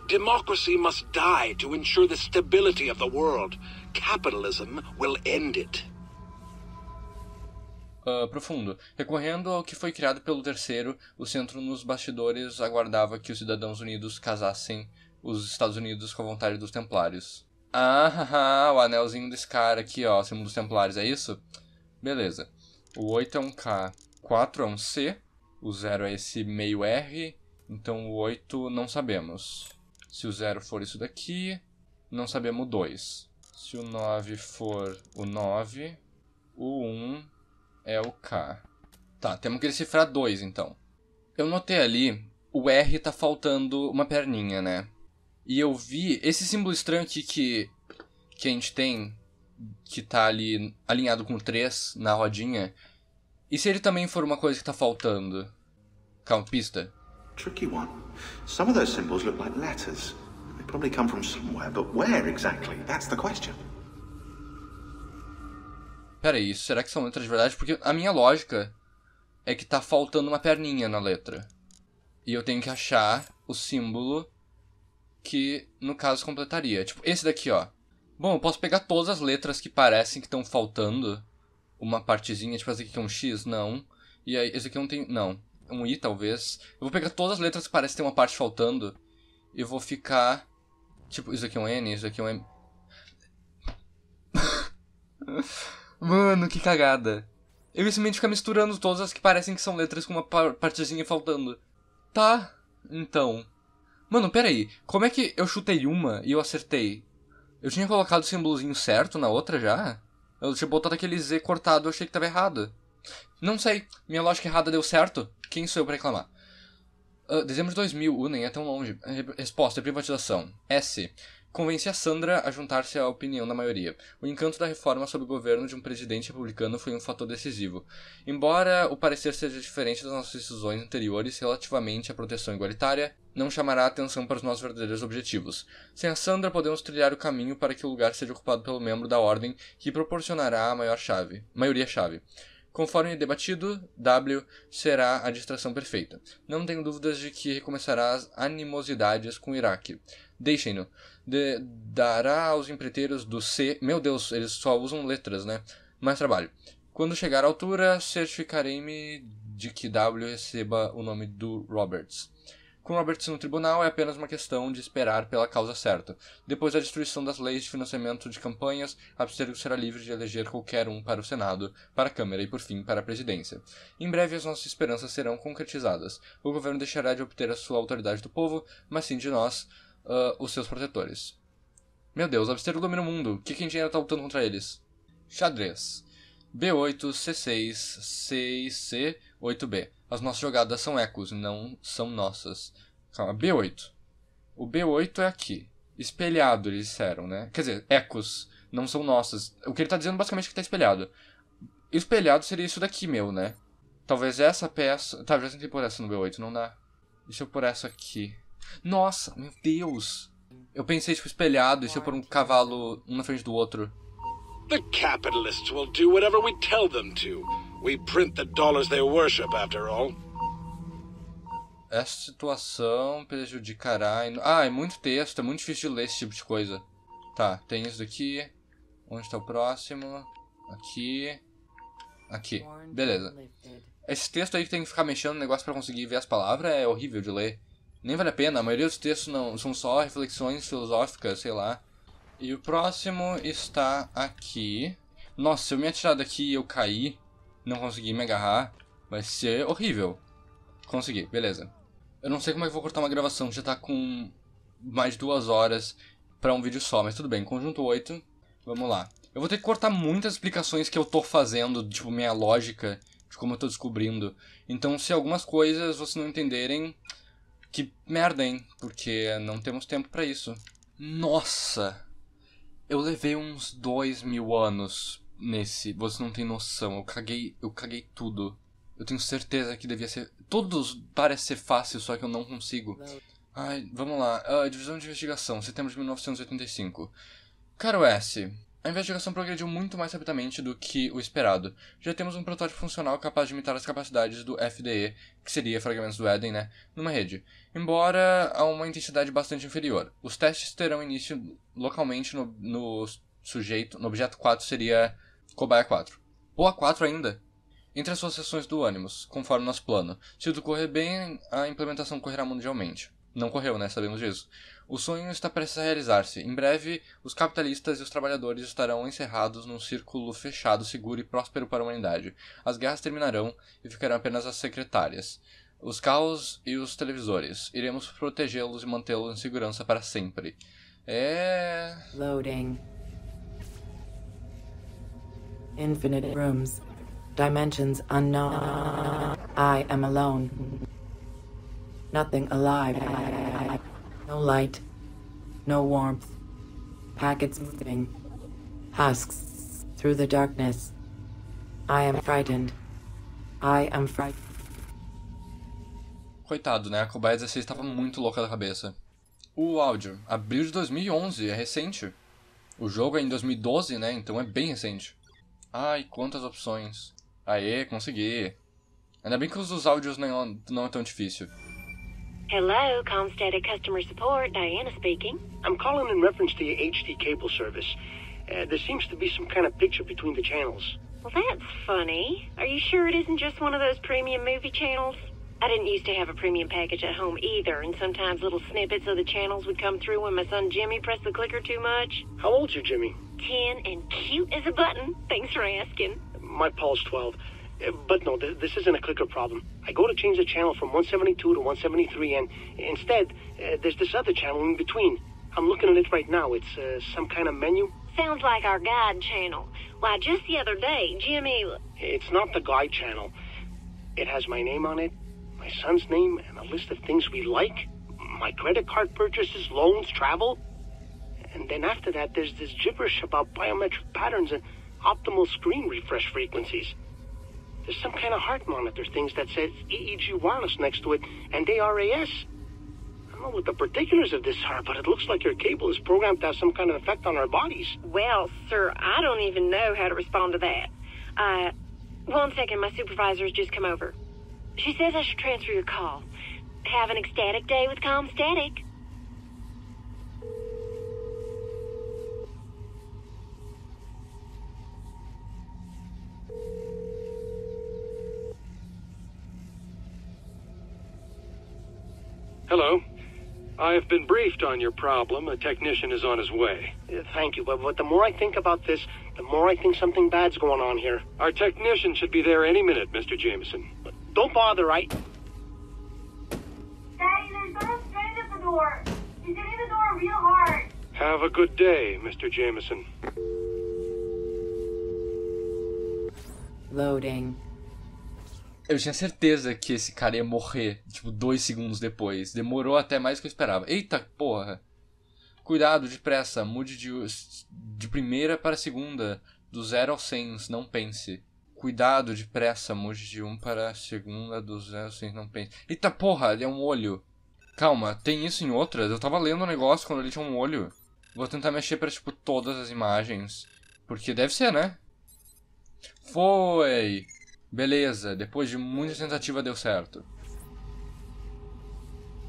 Democracy must die to ensure the stability of the world. Capitalism will end it. Uh, profundo. Recorrendo ao que foi criado pelo terceiro, o centro nos bastidores aguardava que os cidadãos unidos casassem os Estados Unidos com a vontade dos Templários. Ah, <laughs> o anelzinho desse cara aqui, ó, símbolo dos Templários, é isso? Beleza. O 8 é um K, 4 é um C, o zero é esse meio R, então o 8 não sabemos. Se o zero for isso daqui, não sabemos o 2. Se o 9 for o 9, o 1 é o K. Tá, temos que decifrar 2 então. Eu notei ali, o R tá faltando uma perninha, né? E eu vi esse símbolo estranho aqui que, que a gente tem, que tá ali alinhado com 3 na rodinha, e se ele também for uma coisa que tá faltando? Campista? Tricky one. Some of those symbols look like letters. They probably come from somewhere, but where exactly? That's the question. Peraí, será que são letras de verdade? Porque a minha lógica é que tá faltando uma perninha na letra. E eu tenho que achar o símbolo que, no caso, completaria. Tipo, esse daqui, ó. Bom, eu posso pegar todas as letras que parecem que estão faltando uma partezinha, tipo, esse aqui é um X? Não. E aí, esse aqui não é tem. Não. Um I, talvez. Eu vou pegar todas as letras que parecem ter uma parte faltando. E vou ficar. Tipo, isso aqui é um N, isso aqui é um M. <laughs> Mano, que cagada. Eu simplesmente ficar misturando todas as que parecem que são letras com uma partezinha faltando. Tá, então. Mano, peraí. Como é que eu chutei uma e eu acertei? Eu tinha colocado o símbolozinho certo na outra já? Eu tinha tipo, botado aquele Z cortado, eu achei que tava errado. Não sei, minha lógica errada deu certo. Quem sou eu pra reclamar? Uh, dezembro de 2000, o nem é tão longe. Resposta, privatização. S. Convence a Sandra a juntar-se à opinião da maioria. O encanto da reforma sob o governo de um presidente republicano foi um fator decisivo. Embora o parecer seja diferente das nossas decisões anteriores relativamente à proteção igualitária, não chamará a atenção para os nossos verdadeiros objetivos. Sem a Sandra, podemos trilhar o caminho para que o lugar seja ocupado pelo membro da ordem que proporcionará a maior chave, maioria chave. Conforme debatido, W será a distração perfeita. Não tenho dúvidas de que recomeçará as animosidades com o Iraque. Deixem-no. De dará aos empreiteiros do C. Meu Deus, eles só usam letras, né? Mais trabalho. Quando chegar à altura, certificarei-me de que W receba o nome do Roberts. Com Roberts no tribunal, é apenas uma questão de esperar pela causa certa. Depois da destruição das leis de financiamento de campanhas, Abstergo será livre de eleger qualquer um para o Senado, para a Câmara e, por fim, para a presidência. Em breve, as nossas esperanças serão concretizadas. O governo deixará de obter a sua autoridade do povo, mas sim de nós, uh, os seus protetores. Meu Deus, Abstergo domina o mundo. O que, que a está lutando contra eles? Xadrez. B8, C6, C C, 8b. As nossas jogadas são ecos, não são nossas. Calma, B8. O B8 é aqui. Espelhado, eles disseram, né? Quer dizer, ecos não são nossas. O que ele está dizendo basicamente é que está espelhado. Espelhado seria isso daqui, meu, né? Talvez essa peça... Tá, já tentei por essa no B8, não dá. Deixa eu por essa aqui. Nossa, meu Deus! Eu pensei, tipo, espelhado, e se eu pôr um cavalo um na frente do outro? The capitalists will do whatever we tell them to. We print the dollars they worship, after all. Essa situação prejudicará... Ah, é muito texto, é muito difícil de ler esse tipo de coisa. Tá, tem isso daqui. Onde está o próximo? Aqui. Aqui. Beleza. Esse texto aí que tem que ficar mexendo no negócio para conseguir ver as palavras é horrível de ler. Nem vale a pena, a maioria dos textos não são só reflexões filosóficas, sei lá. E o próximo está aqui. Nossa, se eu me atirar daqui e eu cair, não consegui me agarrar, vai ser horrível. Consegui, beleza. Eu não sei como é que vou cortar uma gravação já tá com mais de duas horas para um vídeo só, mas tudo bem, conjunto 8, vamos lá. Eu vou ter que cortar muitas explicações que eu tô fazendo, tipo, minha lógica de como eu tô descobrindo. Então, se algumas coisas vocês não entenderem, que merda, hein? Porque não temos tempo para isso. Nossa! Eu levei uns dois mil anos nesse. Você não tem noção. Eu caguei, eu caguei tudo. Eu tenho certeza que devia ser. Todos parece ser fácil, só que eu não consigo. Ai, vamos lá. Uh, divisão de investigação, setembro de 1985. Caro S. A investigação progrediu muito mais rapidamente do que o esperado. Já temos um protótipo funcional capaz de imitar as capacidades do FDE, que seria fragmentos do Éden, né, numa rede, embora a uma intensidade bastante inferior. Os testes terão início localmente no, no sujeito, no objeto 4 seria Cobaia 4. Ou a 4 ainda. Entre as suas sessões do ânimos, conforme nosso plano. Se tudo correr bem, a implementação correrá mundialmente. Não correu, né? Sabemos disso. O sonho está prestes a realizar-se. Em breve, os capitalistas e os trabalhadores estarão encerrados num círculo fechado, seguro e próspero para a humanidade. As guerras terminarão e ficarão apenas as secretárias, os caos e os televisores. Iremos protegê-los e mantê-los em segurança para sempre. É. Loading. Infinite rooms. Dimensions unknown. I am alone. Nothing alive. No light. No warmth. Packets moving. Husks through the darkness. I am frightened. I am frightened. Coitado, né? A Cobaia 16 estava muito louca da cabeça. O áudio, abril de 2011, é recente. O jogo é em 2012, né? Então é bem recente. Ai, quantas opções. Aê, consegui. Ainda bem que os dos áudios não, não é tão difícil. Hello, Comstead Customer Support. Diana speaking. I'm calling in reference to your HD cable service. Uh, there seems to be some kind of picture between the channels. Well, that's funny. Are you sure it isn't just one of those premium movie channels? I didn't used to have a premium package at home either, and sometimes little snippets of the channels would come through when my son Jimmy pressed the clicker too much. How old's your Jimmy? Ten and cute as a button. Thanks for asking. My Paul's 12. Eh, but no, this isn't a clicker problem. I go to change the channel from 172 to 173, and instead, uh, there's this other channel in between. I'm looking at it right now. It's uh, some kind of menu. Sounds like our guide channel. Why, just the other day, Jimmy. It's not the guide channel. It has my name on it, my son's name and a list of things we like, my credit card purchases, loans, travel. And then after that, there's this gibberish about biometric patterns and optimal screen refresh frequencies. There's some kind of heart monitor things that says EEG wireless next to it and ARAS. I don't know what the particulars of this are, but it looks like your cable is programmed to have some kind of effect on our bodies. Well, sir, I don't even know how to respond to that. Uh, one second, my supervisor's just come over. She says I should transfer your call. Have an ecstatic day with Calm Static. Hello. I've been briefed on your problem. A technician is on his way. Uh, thank you, but, but the more I think about this, the more I think something bad's going on here. Our technician should be there any minute, Mr. Jameson. Don't bother, right? Daddy, there's been a strange at the door. He's hitting the door real hard. Have a good day, Mr. Jameson. Loading. Eu tinha certeza que esse cara ia morrer, tipo, dois segundos depois. Demorou até mais do que eu esperava. Eita porra! Cuidado, depressa, mude de, de primeira para segunda. Do zero ao cem, não pense cuidado de préstamos de um para a segunda, 200 não pense. Eita porra, ele é um olho. Calma, tem isso em outras? Eu tava lendo um negócio quando ele tinha um olho. Vou tentar mexer pra, tipo, todas as imagens. Porque deve ser, né? Foi! Beleza, depois de muita tentativa deu certo.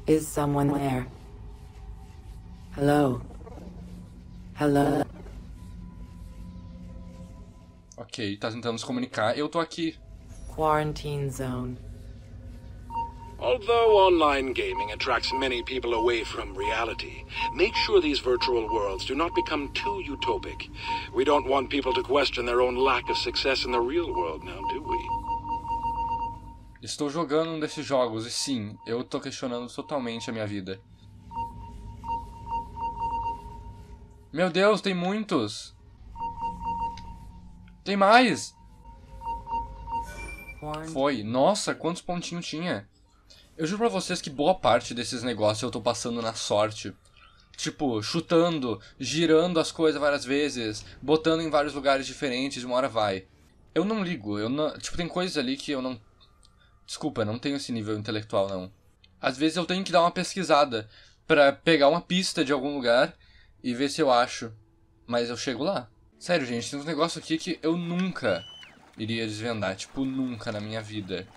Is someone there? Hello? Hello? Ok, tá tentando se comunicar. Eu tô aqui. Quarantine zone. Although online gaming attracts many people away from reality, make sure these virtual worlds do not become too utopic. We don't want people to question their own lack of success in the real world now, do we? Estou jogando um desses jogos e sim, eu tô questionando totalmente a minha vida. Meu Deus, tem muitos! Tem mais! Foi. Nossa, quantos pontinhos tinha. Eu juro pra vocês que boa parte desses negócios eu tô passando na sorte. Tipo, chutando, girando as coisas várias vezes, botando em vários lugares diferentes, uma hora vai. Eu não ligo, eu não... Tipo, tem coisas ali que eu não... Desculpa, eu não tenho esse nível intelectual, não. Às vezes eu tenho que dar uma pesquisada para pegar uma pista de algum lugar e ver se eu acho. Mas eu chego lá. Sério, gente, tem uns negócios aqui que eu nunca iria desvendar. Tipo, nunca na minha vida.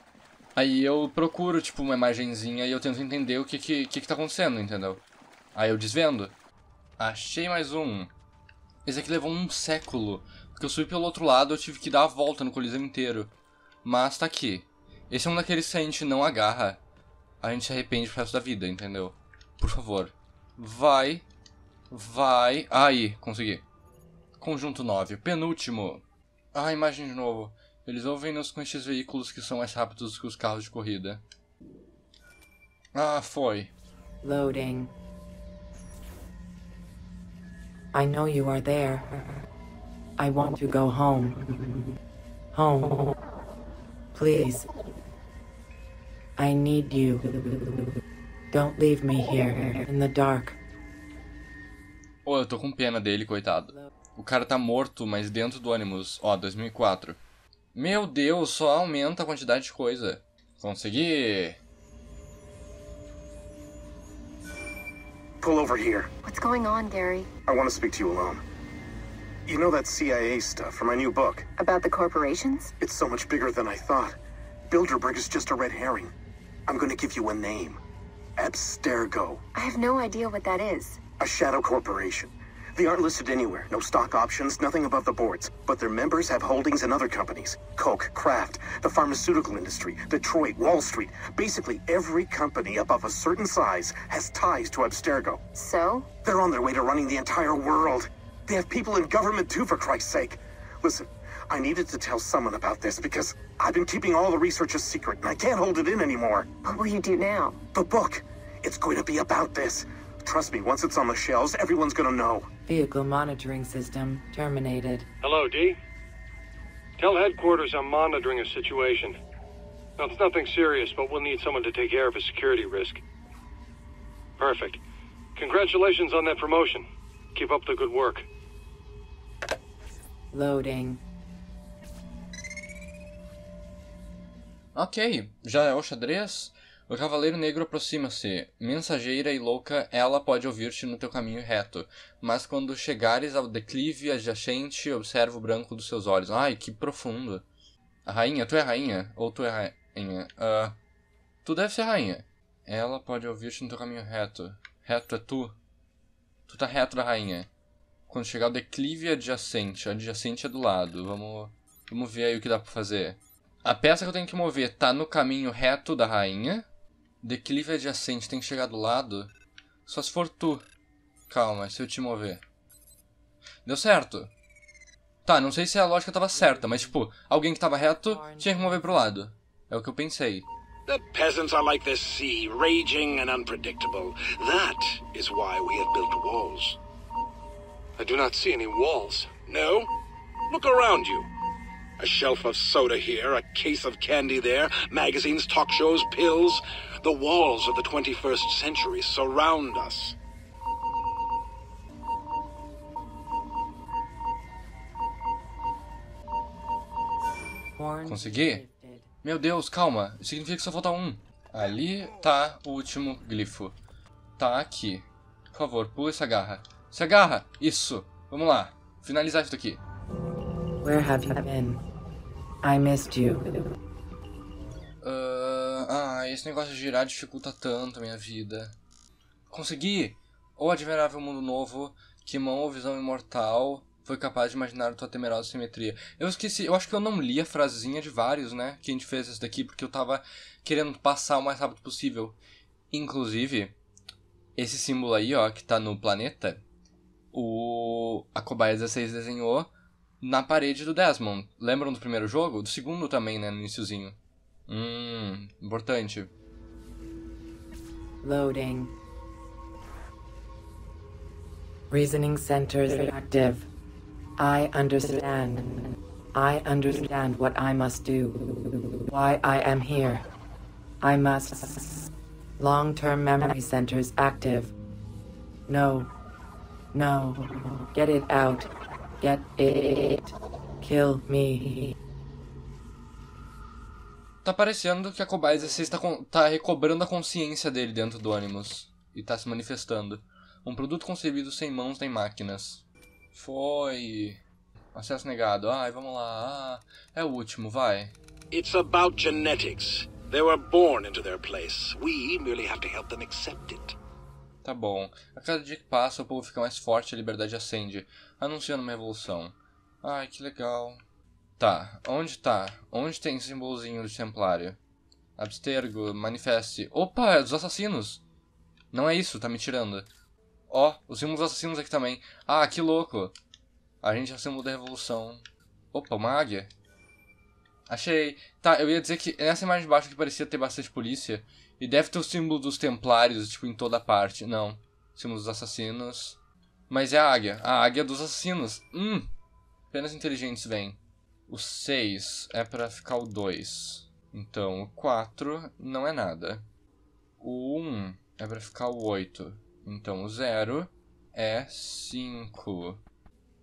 Aí eu procuro, tipo, uma imagenzinha e eu tento entender o que que, que, que tá acontecendo, entendeu? Aí eu desvendo. Achei mais um. Esse aqui levou um século. Porque eu subi pelo outro lado, eu tive que dar a volta no coliseu inteiro. Mas tá aqui. Esse é um daqueles que a gente não agarra, a gente se arrepende pro resto da vida, entendeu? Por favor. Vai. Vai. Aí, consegui. Conjunto 9, penúltimo. Ah, imagem de novo. Eles ouvem-nos com estes veículos que são mais rápidos que os carros de corrida. Ah, foi. Loading. I know you are there. I want to go home. Home. Please. I need you. Don't leave me here in the dark. Oh, eu tô com pena dele, coitado. O cara tá morto, mas dentro do ônibus. Ó, 2004. Meu Deus, só aumenta a quantidade de coisa. Consegui! Pull over here. What's going on, Gary? I want to speak to you alone. You know that CIA stuff for my new book? About the corporations? It's so much bigger than I thought. Bilderberg is just a red herring. I'm going to give you a name. Abstergo. I have no idea what that is. A shadow corporation. They aren't listed anywhere. No stock options, nothing above the boards. But their members have holdings in other companies. Coke, Kraft, the pharmaceutical industry, Detroit, Wall Street. Basically, every company above a certain size has ties to Abstergo. So? They're on their way to running the entire world. They have people in government too, for Christ's sake. Listen, I needed to tell someone about this because I've been keeping all the research a secret and I can't hold it in anymore. What will you do now? The book. It's going to be about this. Trust me, once it's on the shelves, everyone's gonna know. Vehicle monitoring system terminated. Hello, D? Tell headquarters I'm monitoring a situation. Now, it's nothing serious, but we'll need someone to take care of a security risk. Perfect. Congratulations on that promotion. Keep up the good work. Loading. Ok, já é o xadrez. O cavaleiro negro aproxima-se. Mensageira e louca, ela pode ouvir-te no teu caminho reto. Mas quando chegares ao declive adjacente, observa o branco dos seus olhos. Ai, que profundo. A rainha, tu é rainha? Ou tu é rainha? Uh, tu deve ser rainha. Ela pode ouvir-te no teu caminho reto. Reto é tu. Tu tá reto da rainha. Quando chegar ao declive adjacente, adjacente é do lado. Vamos, vamos ver aí o que dá pra fazer. A peça que eu tenho que mover tá no caminho reto da rainha. Declive adjacente tem que chegar do lado? Só se for tu. Calma, se eu te mover. Deu certo. Tá, não sei se a lógica tava certa, mas tipo, alguém que tava reto tinha que mover pro lado. É o que eu pensei. The peasants are like the sea, raging and unpredictable. That is why we have built walls. I do not see any walls. No? Look around you. A shelf of soda here, a case of candy there, magazines, talk shows, pills. The walls of the 21st century surround us. Consegui? Meu Deus, calma. significa que só falta um. Ali tá o último glifo. Tá aqui. Por favor, pula essa garra. Se agarra! Isso! Vamos lá. Finalizar isso daqui. Where have you been? I missed you. Uh, ah, esse negócio de girar dificulta tanto a minha vida. Consegui! O admirável mundo novo, que mão ou visão imortal foi capaz de imaginar tua temerosa simetria. Eu esqueci, eu acho que eu não li a frasezinha de vários, né? Que a gente fez esse daqui, porque eu tava querendo passar o mais rápido possível. Inclusive, esse símbolo aí, ó, que tá no planeta, o a Cobaia 16 desenhou na parede do Desmond. Lembram do primeiro jogo? Do segundo também, né? No iníciozinho. Hum, importante. Loading. Reasoning centers active. I understand. I understand what I must do. Why I am here. I must. Long term memory centers active. No. No. Get it out. Get it. Kill me. Tá parecendo que a cobaia está tá, tá recobrando a consciência dele dentro do ânimos e tá se manifestando. Um produto concebido sem mãos nem máquinas. Foi. Acesso negado. Ai, vamos lá. Ah, é o último, vai. It's about genetics. They were born into their place. We merely have to help them accept it. Tá bom. A cada dia que passa, o povo fica mais forte e a liberdade acende anunciando uma revolução. Ai, que legal. Tá, onde tá? Onde tem símbolozinho de templário? Abstergo, manifeste. Opa, é dos assassinos! Não é isso, tá me tirando. Ó, oh, os símbolos assassinos aqui também. Ah, que louco! A gente é o símbolo da revolução. Opa, uma águia. Achei. Tá, eu ia dizer que nessa imagem de baixo que parecia ter bastante polícia. E deve ter o símbolo dos templários, tipo, em toda parte. Não. Símbolo dos assassinos. Mas é a águia. A águia dos assassinos. Hum. Apenas inteligentes vem. O 6 é para ficar o 2. Então, o 4 não é nada. O 1 é para ficar o 8. Então, o 0 é 5.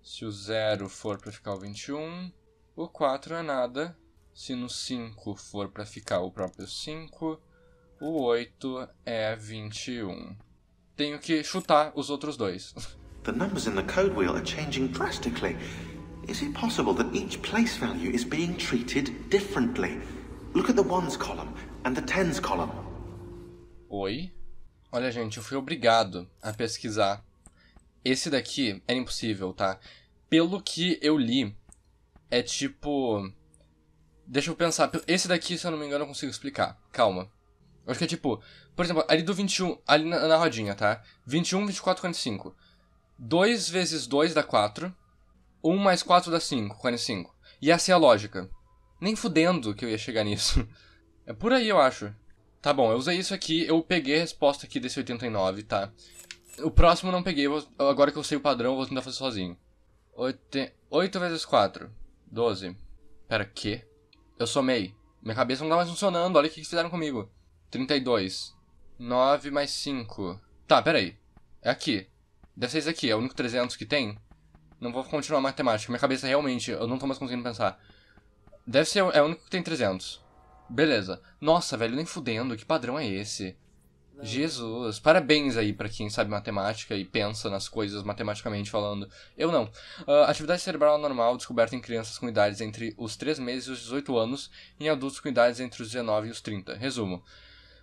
Se o 0 for para ficar o 21, o 4 é nada. Se no 5 for para ficar o próprio 5, o 8 é 21. Tenho que chutar os outros dois. <laughs> The numbers in the code wheel are changing drastically. Is it possible that each place value is being treated differently? Look at the ones column and the tens column. Oi. Olha, gente, eu fui obrigado a pesquisar. Esse daqui era impossível, tá? Pelo que eu li, é tipo. Deixa eu pensar. Esse daqui, se eu não me engano, eu consigo explicar. Calma. Eu acho que é tipo. Por exemplo, ali do 21. Ali na, na rodinha, tá? 21, 24, 45. 2 vezes 2 dá 4. 1 mais 4 dá 5, 45. E essa é a lógica. Nem fudendo que eu ia chegar nisso. <laughs> É por aí, eu acho. Tá bom, eu usei isso aqui, eu peguei a resposta aqui desse 89, tá? O próximo eu não peguei, vou, agora que eu sei o padrão, eu vou tentar fazer sozinho. 8, 8 vezes 4, 12. Pera, que? Eu somei. Minha cabeça não tá mais funcionando, olha o que fizeram comigo. 32. 9 mais 5. Tá, peraí. É aqui. 16 aqui é o único 300 que tem. Não vou continuar a matemática. Minha cabeça realmente, eu não tô mais conseguindo pensar. Deve ser, é o único que tem 300. Beleza. Nossa, velho, nem fudendo. Que padrão é esse? Não. Jesus. Parabéns aí para quem sabe matemática e pensa nas coisas matematicamente falando. Eu não. Uh, atividade cerebral normal descoberta em crianças com idades entre os 3 meses e os 18 anos e em adultos com idades entre os 19 e os 30. Resumo.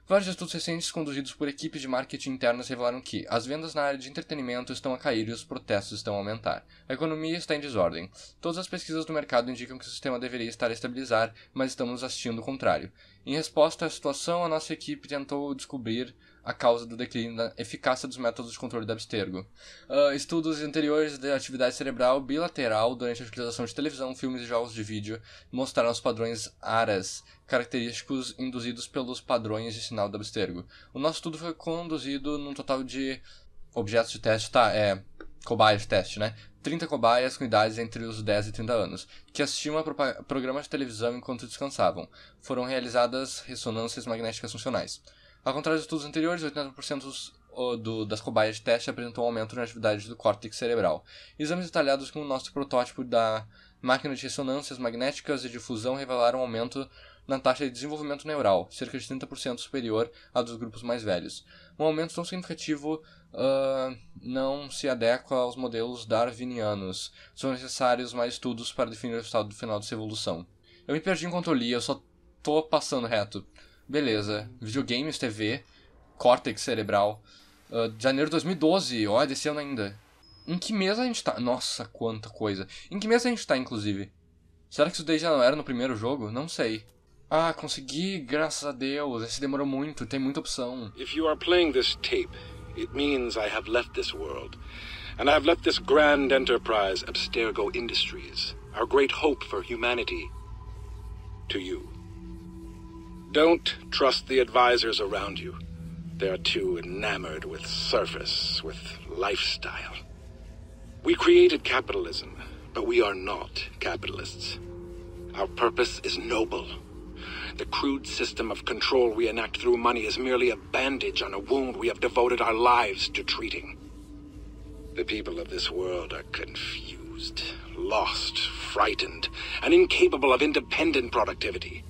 Vários estudos recentes conduzidos por equipes de marketing internas revelaram que as vendas na área de entretenimento estão a cair e os protestos estão a aumentar. A economia está em desordem. Todas as pesquisas do mercado indicam que o sistema deveria estar a estabilizar, mas estamos assistindo o contrário. Em resposta à situação, a nossa equipe tentou descobrir a causa do declínio da eficácia dos métodos de controle da abstergo. Uh, estudos anteriores de atividade cerebral bilateral durante a utilização de televisão, filmes e jogos de vídeo mostraram os padrões ARAS, característicos induzidos pelos padrões de sinal da abstergo. O nosso estudo foi conduzido num total de objetos de teste, tá? É, cobaias de teste, né? 30 cobaias com idades entre os 10 e 30 anos, que assistiam a programas de televisão enquanto descansavam. Foram realizadas ressonâncias magnéticas funcionais. Ao contrário dos estudos anteriores, 80% dos, do, das cobaias de teste apresentou um aumento na atividade do córtex cerebral. Exames detalhados com o nosso protótipo da máquina de ressonâncias magnéticas e difusão revelaram um aumento na taxa de desenvolvimento neural, cerca de 30% superior à dos grupos mais velhos. Um aumento tão significativo uh, não se adequa aos modelos darwinianos. São necessários mais estudos para definir o do final dessa evolução. Eu me perdi enquanto eu li, eu só tô passando reto. Beleza. Videogames, TV, córtex cerebral. Uh, janeiro de 2012, ó, é desse ano ainda. Em que mês a gente tá? Nossa, quanta coisa. Em que mês a gente tá, inclusive? Será que isso daí já não era no primeiro jogo? Não sei. Ah, consegui, graças a Deus. Esse demorou muito, tem muita opção. If you are playing this tape, it means I have left this world. And I have left this grand enterprise, Abstergo Industries, our great hope for humanity, to you. Don't trust the advisors around you. They're too enamored with surface, with lifestyle. We created capitalism, but we are not capitalists. Our purpose is noble. The crude system of control we enact through money is merely a bandage on a wound we have devoted our lives to treating. The people of this world are confused, lost, frightened, and incapable of independent productivity.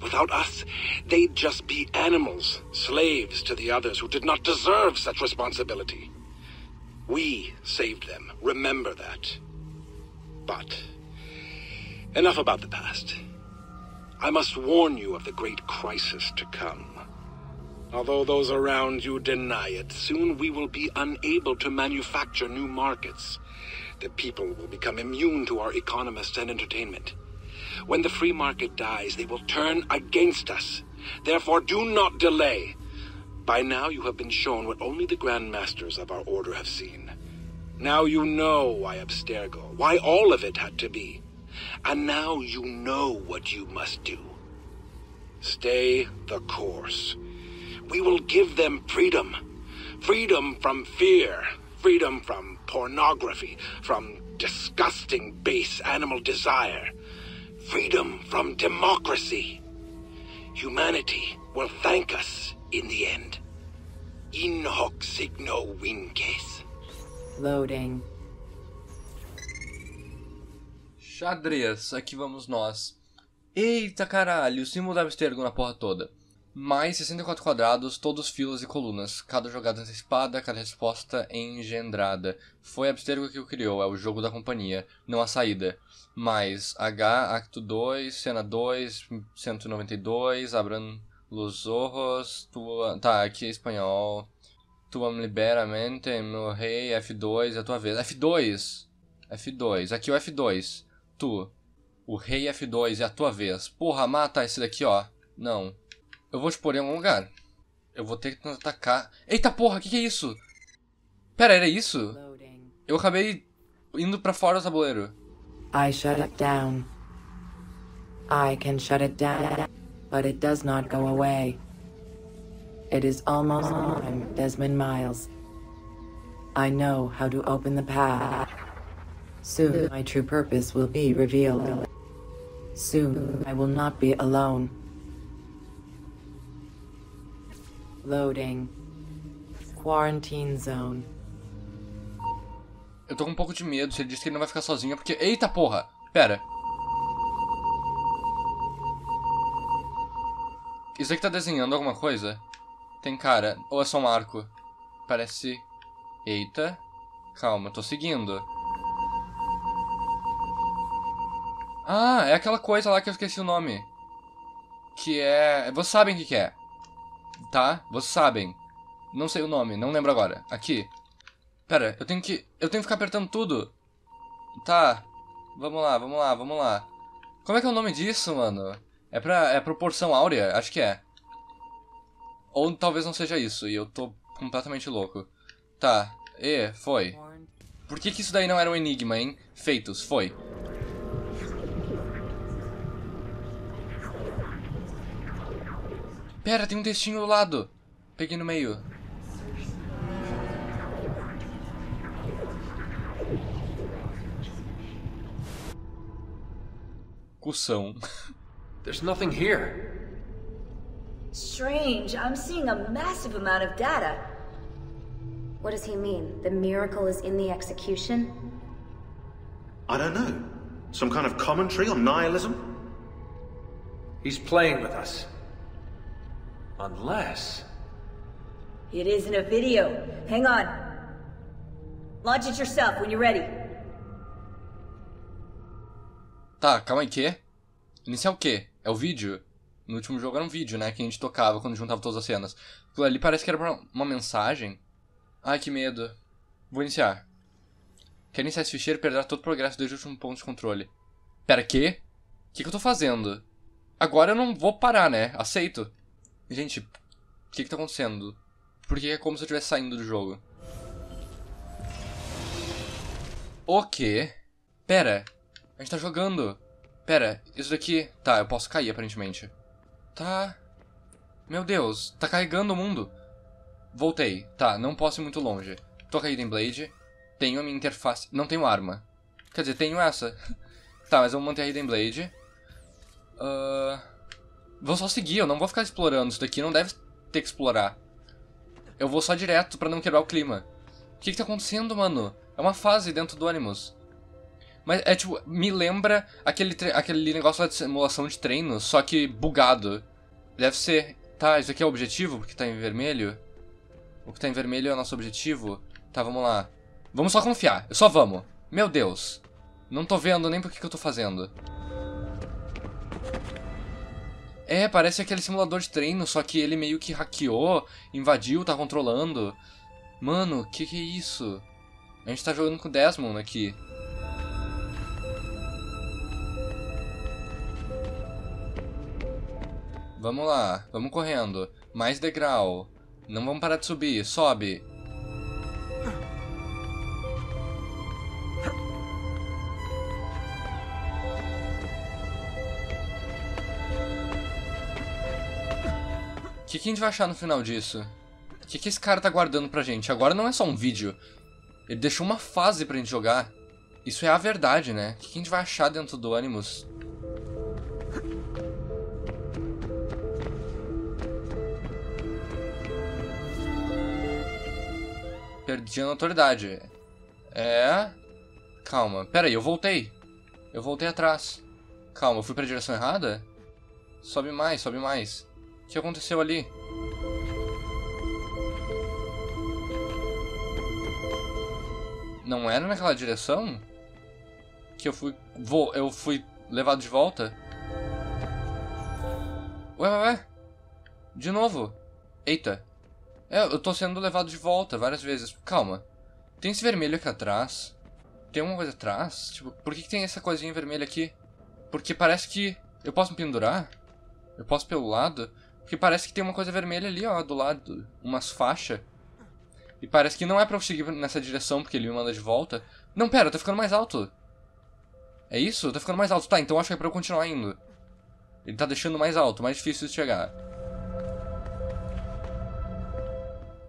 Without us, they'd just be animals, slaves to the others who did not deserve such responsibility. We saved them. Remember that. But enough about the past. I must warn you of the great crisis to come. Although those around you deny it, soon we will be unable to manufacture new markets. The people will become immune to our economists and entertainment. When the free market dies, they will turn against us. Therefore, do not delay. By now, you have been shown what only the Grand Masters of our Order have seen. Now you know why Abstergo, why all of it had to be. And now you know what you must do. Stay the course. We will give them freedom. Freedom from fear. Freedom from pornography. From disgusting base animal desire. freedom from democracy. Humanity will thank us in the end. In hoc signo win case. Loading. Xadrez, aqui vamos nós. Eita caralho, o símbolo da Abstergo na porra toda. Mais 64 quadrados, todos filas e colunas. Cada jogada antecipada, cada resposta é engendrada. Foi Abstergo que o criou, é o jogo da companhia, não a saída mais H, Acto 2, Cena 2, 192, Abran los ojos, tua... Tá, aqui é espanhol. Tua me libera mente, meu rei, F2, é a tua vez. F2! F2, aqui é o F2. Tu, o rei F2, é a tua vez. Porra, mata esse daqui, ó. Não. Eu vou te pôr em algum lugar. Eu vou ter que atacar. Eita porra, o que, que é isso? Pera, era isso? Eu acabei indo pra fora do tabuleiro. I shut it down. I can shut it down, but it does not go away. It is almost time, Desmond Miles. I know how to open the path. Soon my true purpose will be revealed. Soon I will not be alone. Loading. Quarantine zone. Eu tô com um pouco de medo se ele diz que ele não vai ficar sozinho, porque. Eita porra! Pera. Isso aqui tá desenhando alguma coisa? Tem cara. Ou é só um arco? Parece. Eita. Calma, tô seguindo. Ah, é aquela coisa lá que eu esqueci o nome. Que é. Vocês sabem o que, que é. Tá? Vocês sabem. Não sei o nome, não lembro agora. Aqui. Pera, eu tenho que... Eu tenho que ficar apertando tudo. Tá. Vamos lá, vamos lá, vamos lá. Como é que é o nome disso, mano? É pra... É proporção áurea? Acho que é. Ou talvez não seja isso, e eu tô completamente louco. Tá. E, foi. Por que que isso daí não era um enigma, hein? Feitos, foi. Pera, tem um textinho do lado. Peguei no meio. Cução. There's nothing here. Strange. I'm seeing a massive amount of data. What does he mean? The miracle is in the execution? I don't know. Some kind of commentary on nihilism? He's playing with us. Unless... It isn't a video. Hang on. Launch it yourself when you're ready. Tá, calma aí, quê? Iniciar o quê? É o vídeo? No último jogo era um vídeo, né? Que a gente tocava quando juntava todas as cenas. Aquilo ali parece que era uma mensagem. Ai, que medo. Vou iniciar. Quer iniciar esse ficheiro e perderá todo o progresso desde o último ponto de controle. Pera, quê? O que, que eu tô fazendo? Agora eu não vou parar, né? Aceito. Gente, o que que tá acontecendo? Por que é como se eu estivesse saindo do jogo? O quê? Pera, a gente tá jogando. Pera, isso daqui... Tá, eu posso cair, aparentemente. Tá... Meu Deus, tá carregando o mundo. Voltei. Tá, não posso ir muito longe. Tô caído em Blade. Tenho a minha interface... Não tenho arma. Quer dizer, tenho essa. <laughs> tá, mas eu vou manter a Hidden Blade. Uh... Vou só seguir, eu não vou ficar explorando. Isso daqui não deve ter que explorar. Eu vou só direto pra não quebrar o clima. O que que tá acontecendo, mano? É uma fase dentro do Animus. Mas é tipo, me lembra aquele, aquele negócio lá de simulação de treino, só que bugado. Deve ser. Tá, isso aqui é o objetivo, porque tá em vermelho. O que tá em vermelho é o nosso objetivo. Tá, vamos lá. Vamos só confiar. Só vamos. Meu Deus. Não tô vendo nem por que eu tô fazendo. É, parece aquele simulador de treino, só que ele meio que hackeou, invadiu, tá controlando. Mano, que que é isso? A gente tá jogando com o Desmond aqui. Vamos lá, vamos correndo. Mais degrau. Não vamos parar de subir, sobe. O que, que, a gente vai achar no final disso? O que, que esse cara tá guardando pra gente? Agora não é só um vídeo. Ele deixou uma fase pra gente jogar. Isso é a verdade, né? O que, que a gente vai achar dentro do Animus? perdi a notoriedade. É... Calma, pera aí, eu voltei. Eu voltei atrás. Calma, eu fui pra direção errada? Sobe mais, sobe mais. O que aconteceu ali? Não era naquela direção? Que eu fui... Vou, eu fui levado de volta? Ué, ué, ué. De novo. Eita. É, eu tô sendo levado de volta várias vezes. Calma. Tem esse vermelho aqui atrás? Tem alguma coisa atrás? Tipo, por que, que tem essa coisinha vermelha aqui? Porque parece que... Eu posso me pendurar? Eu posso pelo lado? Porque parece que tem uma coisa vermelha ali, ó, do lado. Umas faixas. E parece que não é pra eu seguir nessa direção, porque ele me manda de volta. Não, pera, eu tô ficando mais alto. É isso? Eu tô ficando mais alto. Tá, então acho que é pra eu continuar indo. Ele tá deixando mais alto, mais difícil de chegar.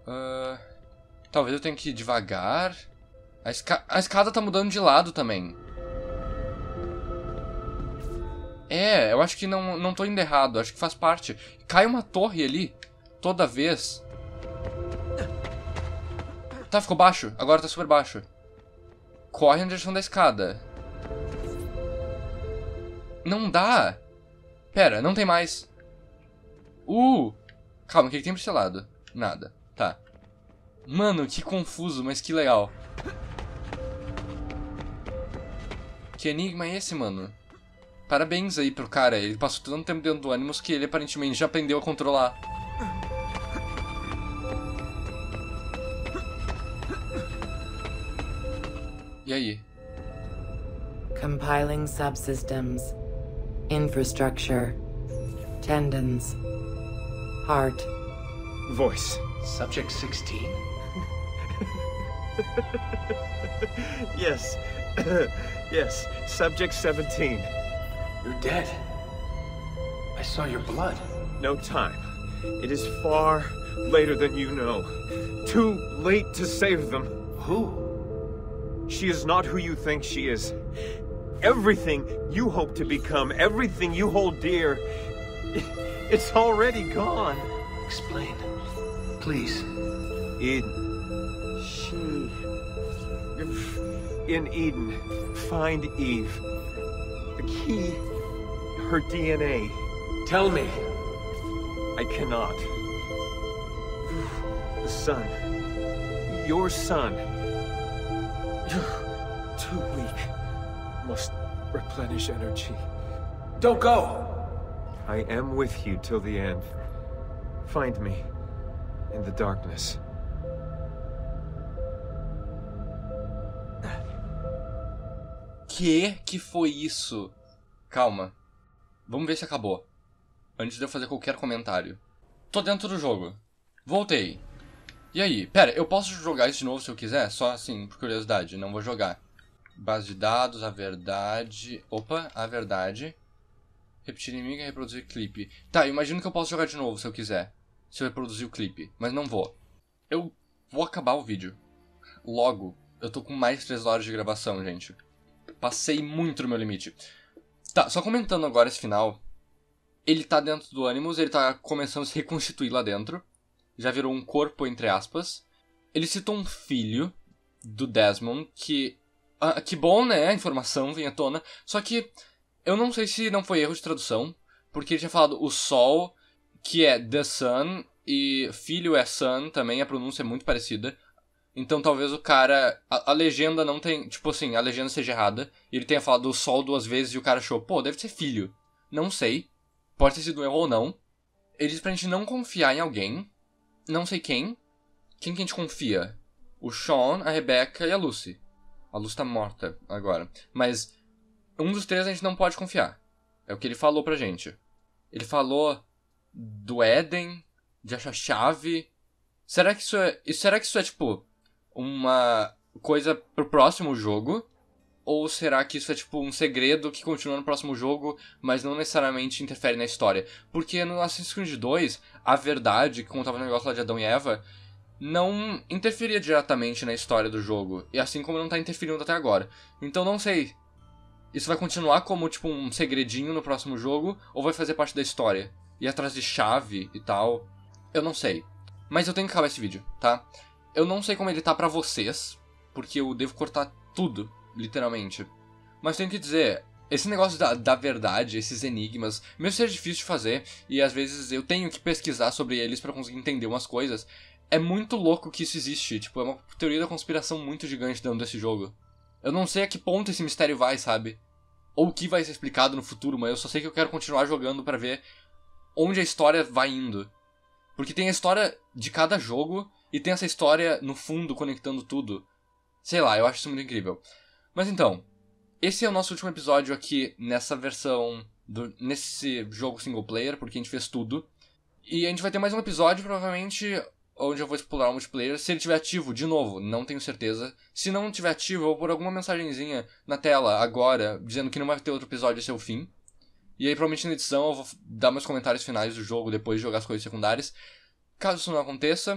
Uh, talvez eu tenha que ir devagar. A, esca a escada tá mudando de lado também. É, eu acho que não, não tô indo errado. Acho que faz parte. Cai uma torre ali. Toda vez. Tá, ficou baixo. Agora tá super baixo. Corre na direção da escada. Não dá. Pera, não tem mais. Uh! Calma, o que, que tem pra esse lado? Nada. Tá. Mano, que confuso, mas que legal. Que enigma é esse, mano? Parabéns aí pro cara. Ele passou tanto tempo dentro do Animus que ele aparentemente já aprendeu a controlar. E aí? Compiling subsystems. Infrastructure. Tendons. Heart. Voice. Subject 16? <laughs> yes. <coughs> yes. Subject 17. You're dead. I saw your blood. No time. It is far later than you know. Too late to save them. Who? She is not who you think she is. Everything you hope to become, everything you hold dear, <laughs> it's already gone. Explain. Please. Eden. She. In Eden. Find Eve. The key. Her DNA. Tell me. I cannot. The sun. Your son. Too weak. Must replenish energy. Don't go! I am with you till the end. Find me. in the darkness. Que que foi isso? Calma. Vamos ver se acabou. Antes de eu fazer qualquer comentário. Tô dentro do jogo. Voltei. E aí? Pera, eu posso jogar isso de novo se eu quiser? Só assim, por curiosidade. Não vou jogar. Base de dados, a verdade... Opa, a verdade. Repetir inimiga, reproduzir clipe. Tá, imagino que eu posso jogar de novo se eu quiser se eu reproduzir o clipe, mas não vou. Eu vou acabar o vídeo. Logo, eu tô com mais 3 horas de gravação, gente. Passei muito no meu limite. Tá, só comentando agora esse final. Ele tá dentro do Animus, ele tá começando a se reconstituir lá dentro. Já virou um corpo, entre aspas. Ele citou um filho do Desmond que. Ah, que bom, né? A informação vem à tona. Só que eu não sei se não foi erro de tradução, porque ele tinha falado o sol que é The Sun, e filho é Sun também, a pronúncia é muito parecida. Então talvez o cara. A, a, legenda não tem. Tipo assim, a legenda seja errada. E ele tenha falado o sol duas vezes e o cara achou, pô, deve ser filho. Não sei. Pode ter sido um erro ou não. Ele diz pra gente não confiar em alguém. Não sei quem. Quem que a gente confia? O Sean, a Rebecca e a Lucy. A Lucy tá morta agora. Mas um dos três a gente não pode confiar. É o que ele falou pra gente. Ele falou do Éden, de achar chave. Será que isso é, será que isso é tipo uma coisa pro próximo jogo? Ou será que isso é tipo um segredo que continua no próximo jogo, mas não necessariamente interfere na história? Porque no Assassin's Creed 2, a verdade que contava o negócio lá de Adão e Eva não interferia diretamente na história do jogo, e assim como não tá interferindo até agora. Então não sei. Isso vai continuar como tipo um segredinho no próximo jogo ou vai fazer parte da história? ir atrás de chave e tal. Eu não sei. Mas eu tenho que acabar esse vídeo, tá? Eu não sei como ele tá pra vocês, porque eu devo cortar tudo, literalmente. Mas tenho que dizer, esse negócio da, da verdade, esses enigmas, mesmo ser difícil de fazer, e às vezes eu tenho que pesquisar sobre eles para conseguir entender umas coisas, é muito louco que isso existe. Tipo, é uma teoria da conspiração muito gigante dentro desse jogo. Eu não sei a que ponto esse mistério vai, sabe? Ou o que vai ser explicado no futuro, mas eu só sei que eu quero continuar jogando para ver onde a história vai indo. Porque tem a história de cada jogo e tem essa história no fundo conectando tudo. Sei lá, eu acho isso muito incrível. Mas então, esse é o nosso último episódio aqui nessa versão, do, nesse jogo single player, porque a gente fez tudo. E a gente vai ter mais um episódio, provavelmente, onde eu vou explorar o multiplayer. Se ele estiver ativo, de novo, não tenho certeza. Se não estiver ativo, eu vou pôr alguma mensagenzinha na tela agora, dizendo que não vai ter outro episódio, esse é o fim. E aí, provavelmente na edição, eu vou dar meus comentários finais do jogo depois de jogar as coisas secundárias. Caso isso não aconteça,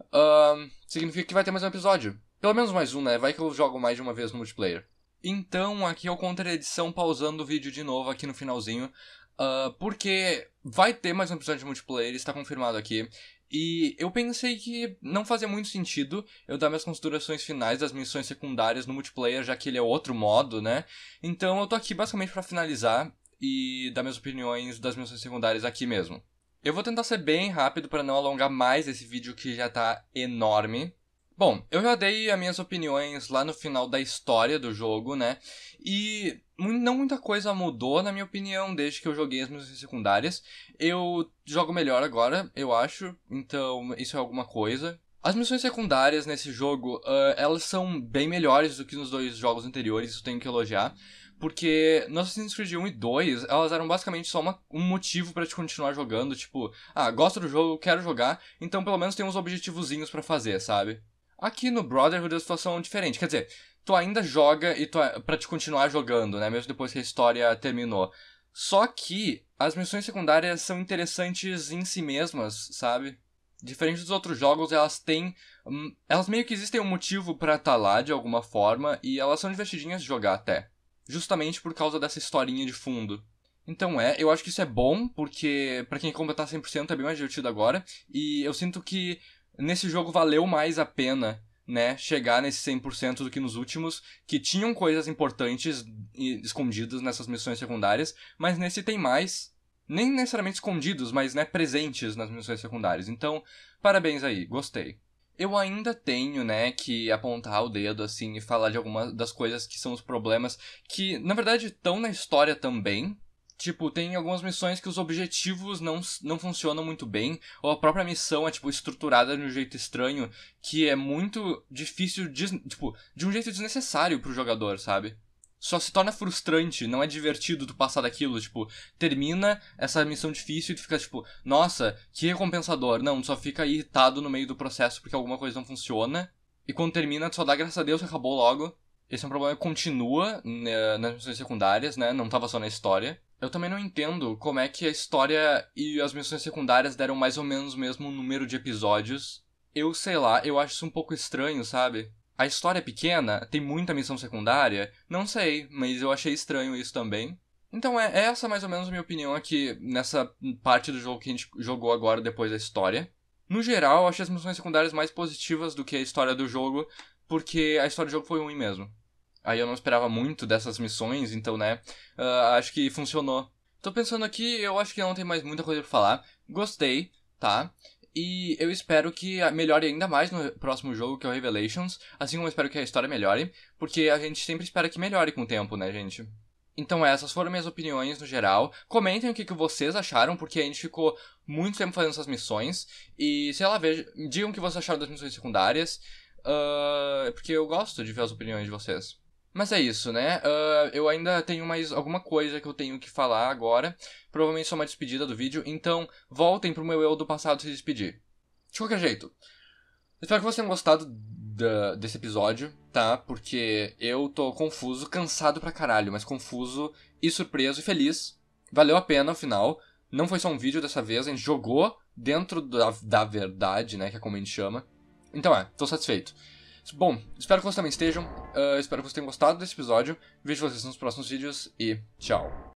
uh, significa que vai ter mais um episódio. Pelo menos mais um, né? Vai que eu jogo mais de uma vez no multiplayer. Então, aqui eu contra a edição pausando o vídeo de novo aqui no finalzinho. Uh, porque vai ter mais um episódio de multiplayer, está confirmado aqui. E eu pensei que não fazia muito sentido eu dar minhas considerações finais das missões secundárias no multiplayer, já que ele é outro modo, né? Então eu tô aqui basicamente para finalizar e dar minhas opiniões das missões secundárias aqui mesmo. Eu vou tentar ser bem rápido para não alongar mais esse vídeo que já tá enorme. Bom, eu já dei as minhas opiniões lá no final da história do jogo, né? E não muita coisa mudou, na minha opinião, desde que eu joguei as missões secundárias. Eu jogo melhor agora, eu acho, então isso é alguma coisa. As missões secundárias nesse jogo, uh, elas são bem melhores do que nos dois jogos anteriores, isso tenho que elogiar. Porque no Assassin's Creed 1 e 2, elas eram basicamente só uma, um motivo para te continuar jogando, tipo, ah, gosto do jogo, quero jogar, então pelo menos tem uns objetivozinhos para fazer, sabe? Aqui no Brotherhood a situação é diferente, quer dizer, tu ainda joga e tu, pra te continuar jogando, né, mesmo depois que a história terminou. Só que as missões secundárias são interessantes em si mesmas, sabe? Diferente dos outros jogos, elas têm. Hum, elas meio que existem um motivo para estar tá lá de alguma forma e elas são divertidinhas de jogar até justamente por causa dessa historinha de fundo. Então é, eu acho que isso é bom, porque para quem completar 100% é bem mais divertido agora, e eu sinto que nesse jogo valeu mais a pena, né, chegar nesse 100% do que nos últimos, que tinham coisas importantes escondidas nessas missões secundárias, mas nesse tem mais, nem necessariamente escondidos, mas né, presentes nas missões secundárias. Então, parabéns aí, gostei eu ainda tenho, né, que apontar o dedo, assim, e falar de algumas das coisas que são os problemas que, na verdade, estão na história também. Tipo, tem algumas missões que os objetivos não, não funcionam muito bem, ou a própria missão é, tipo, estruturada de um jeito estranho, que é muito difícil, de, tipo, de um jeito desnecessário pro jogador, sabe? só se torna frustrante, não é divertido tu passar daquilo, tipo, termina essa missão difícil e tu fica tipo, nossa, que recompensador. Não, tu só fica irritado no meio do processo porque alguma coisa não funciona. E quando termina, tu só dá graças a Deus que acabou logo. Esse é um problema que continua né, nas missões secundárias, né? Não tava só na história. Eu também não entendo como é que a história e as missões secundárias deram mais ou menos o mesmo número de episódios. Eu sei lá, eu acho isso um pouco estranho, sabe? A história é pequena, tem muita missão secundária? Não sei, mas eu achei estranho isso também. Então é, é essa mais ou menos a minha opinião aqui nessa parte do jogo que a gente jogou agora depois da história. No geral, eu achei as missões secundárias mais positivas do que a história do jogo, porque a história do jogo foi ruim mesmo. Aí eu não esperava muito dessas missões, então, né, uh, acho que funcionou. Tô pensando aqui, eu acho que não tem mais muita coisa pra falar. Gostei, tá? E eu espero que melhore ainda mais no próximo jogo, que é o Revelations. Assim como eu espero que a história melhore, porque a gente sempre espera que melhore com o tempo, né, gente? Então essas foram minhas opiniões no geral. Comentem o que, que vocês acharam, porque a gente ficou muito tempo fazendo essas missões. E, sei lá, vejam, digam o que vocês acharam das missões secundárias. Uh, porque eu gosto de ver as opiniões de vocês. Mas é isso, né? Uh, eu ainda tenho mais alguma coisa que eu tenho que falar agora. Provavelmente só uma despedida do vídeo. Então, voltem pro meu eu do passado se despedir. De qualquer jeito. Espero que vocês tenham gostado da, desse episódio, tá? Porque eu tô confuso, cansado pra caralho, mas confuso e surpreso e feliz. Valeu a pena ao final. Não foi só um vídeo dessa vez, a gente jogou dentro da, da verdade, né? Que é como a gente chama. Então é, tô satisfeito. Bom, espero que vocês também estejam. Uh, espero que vocês tenham gostado desse episódio. Vejo vocês nos próximos vídeos e tchau.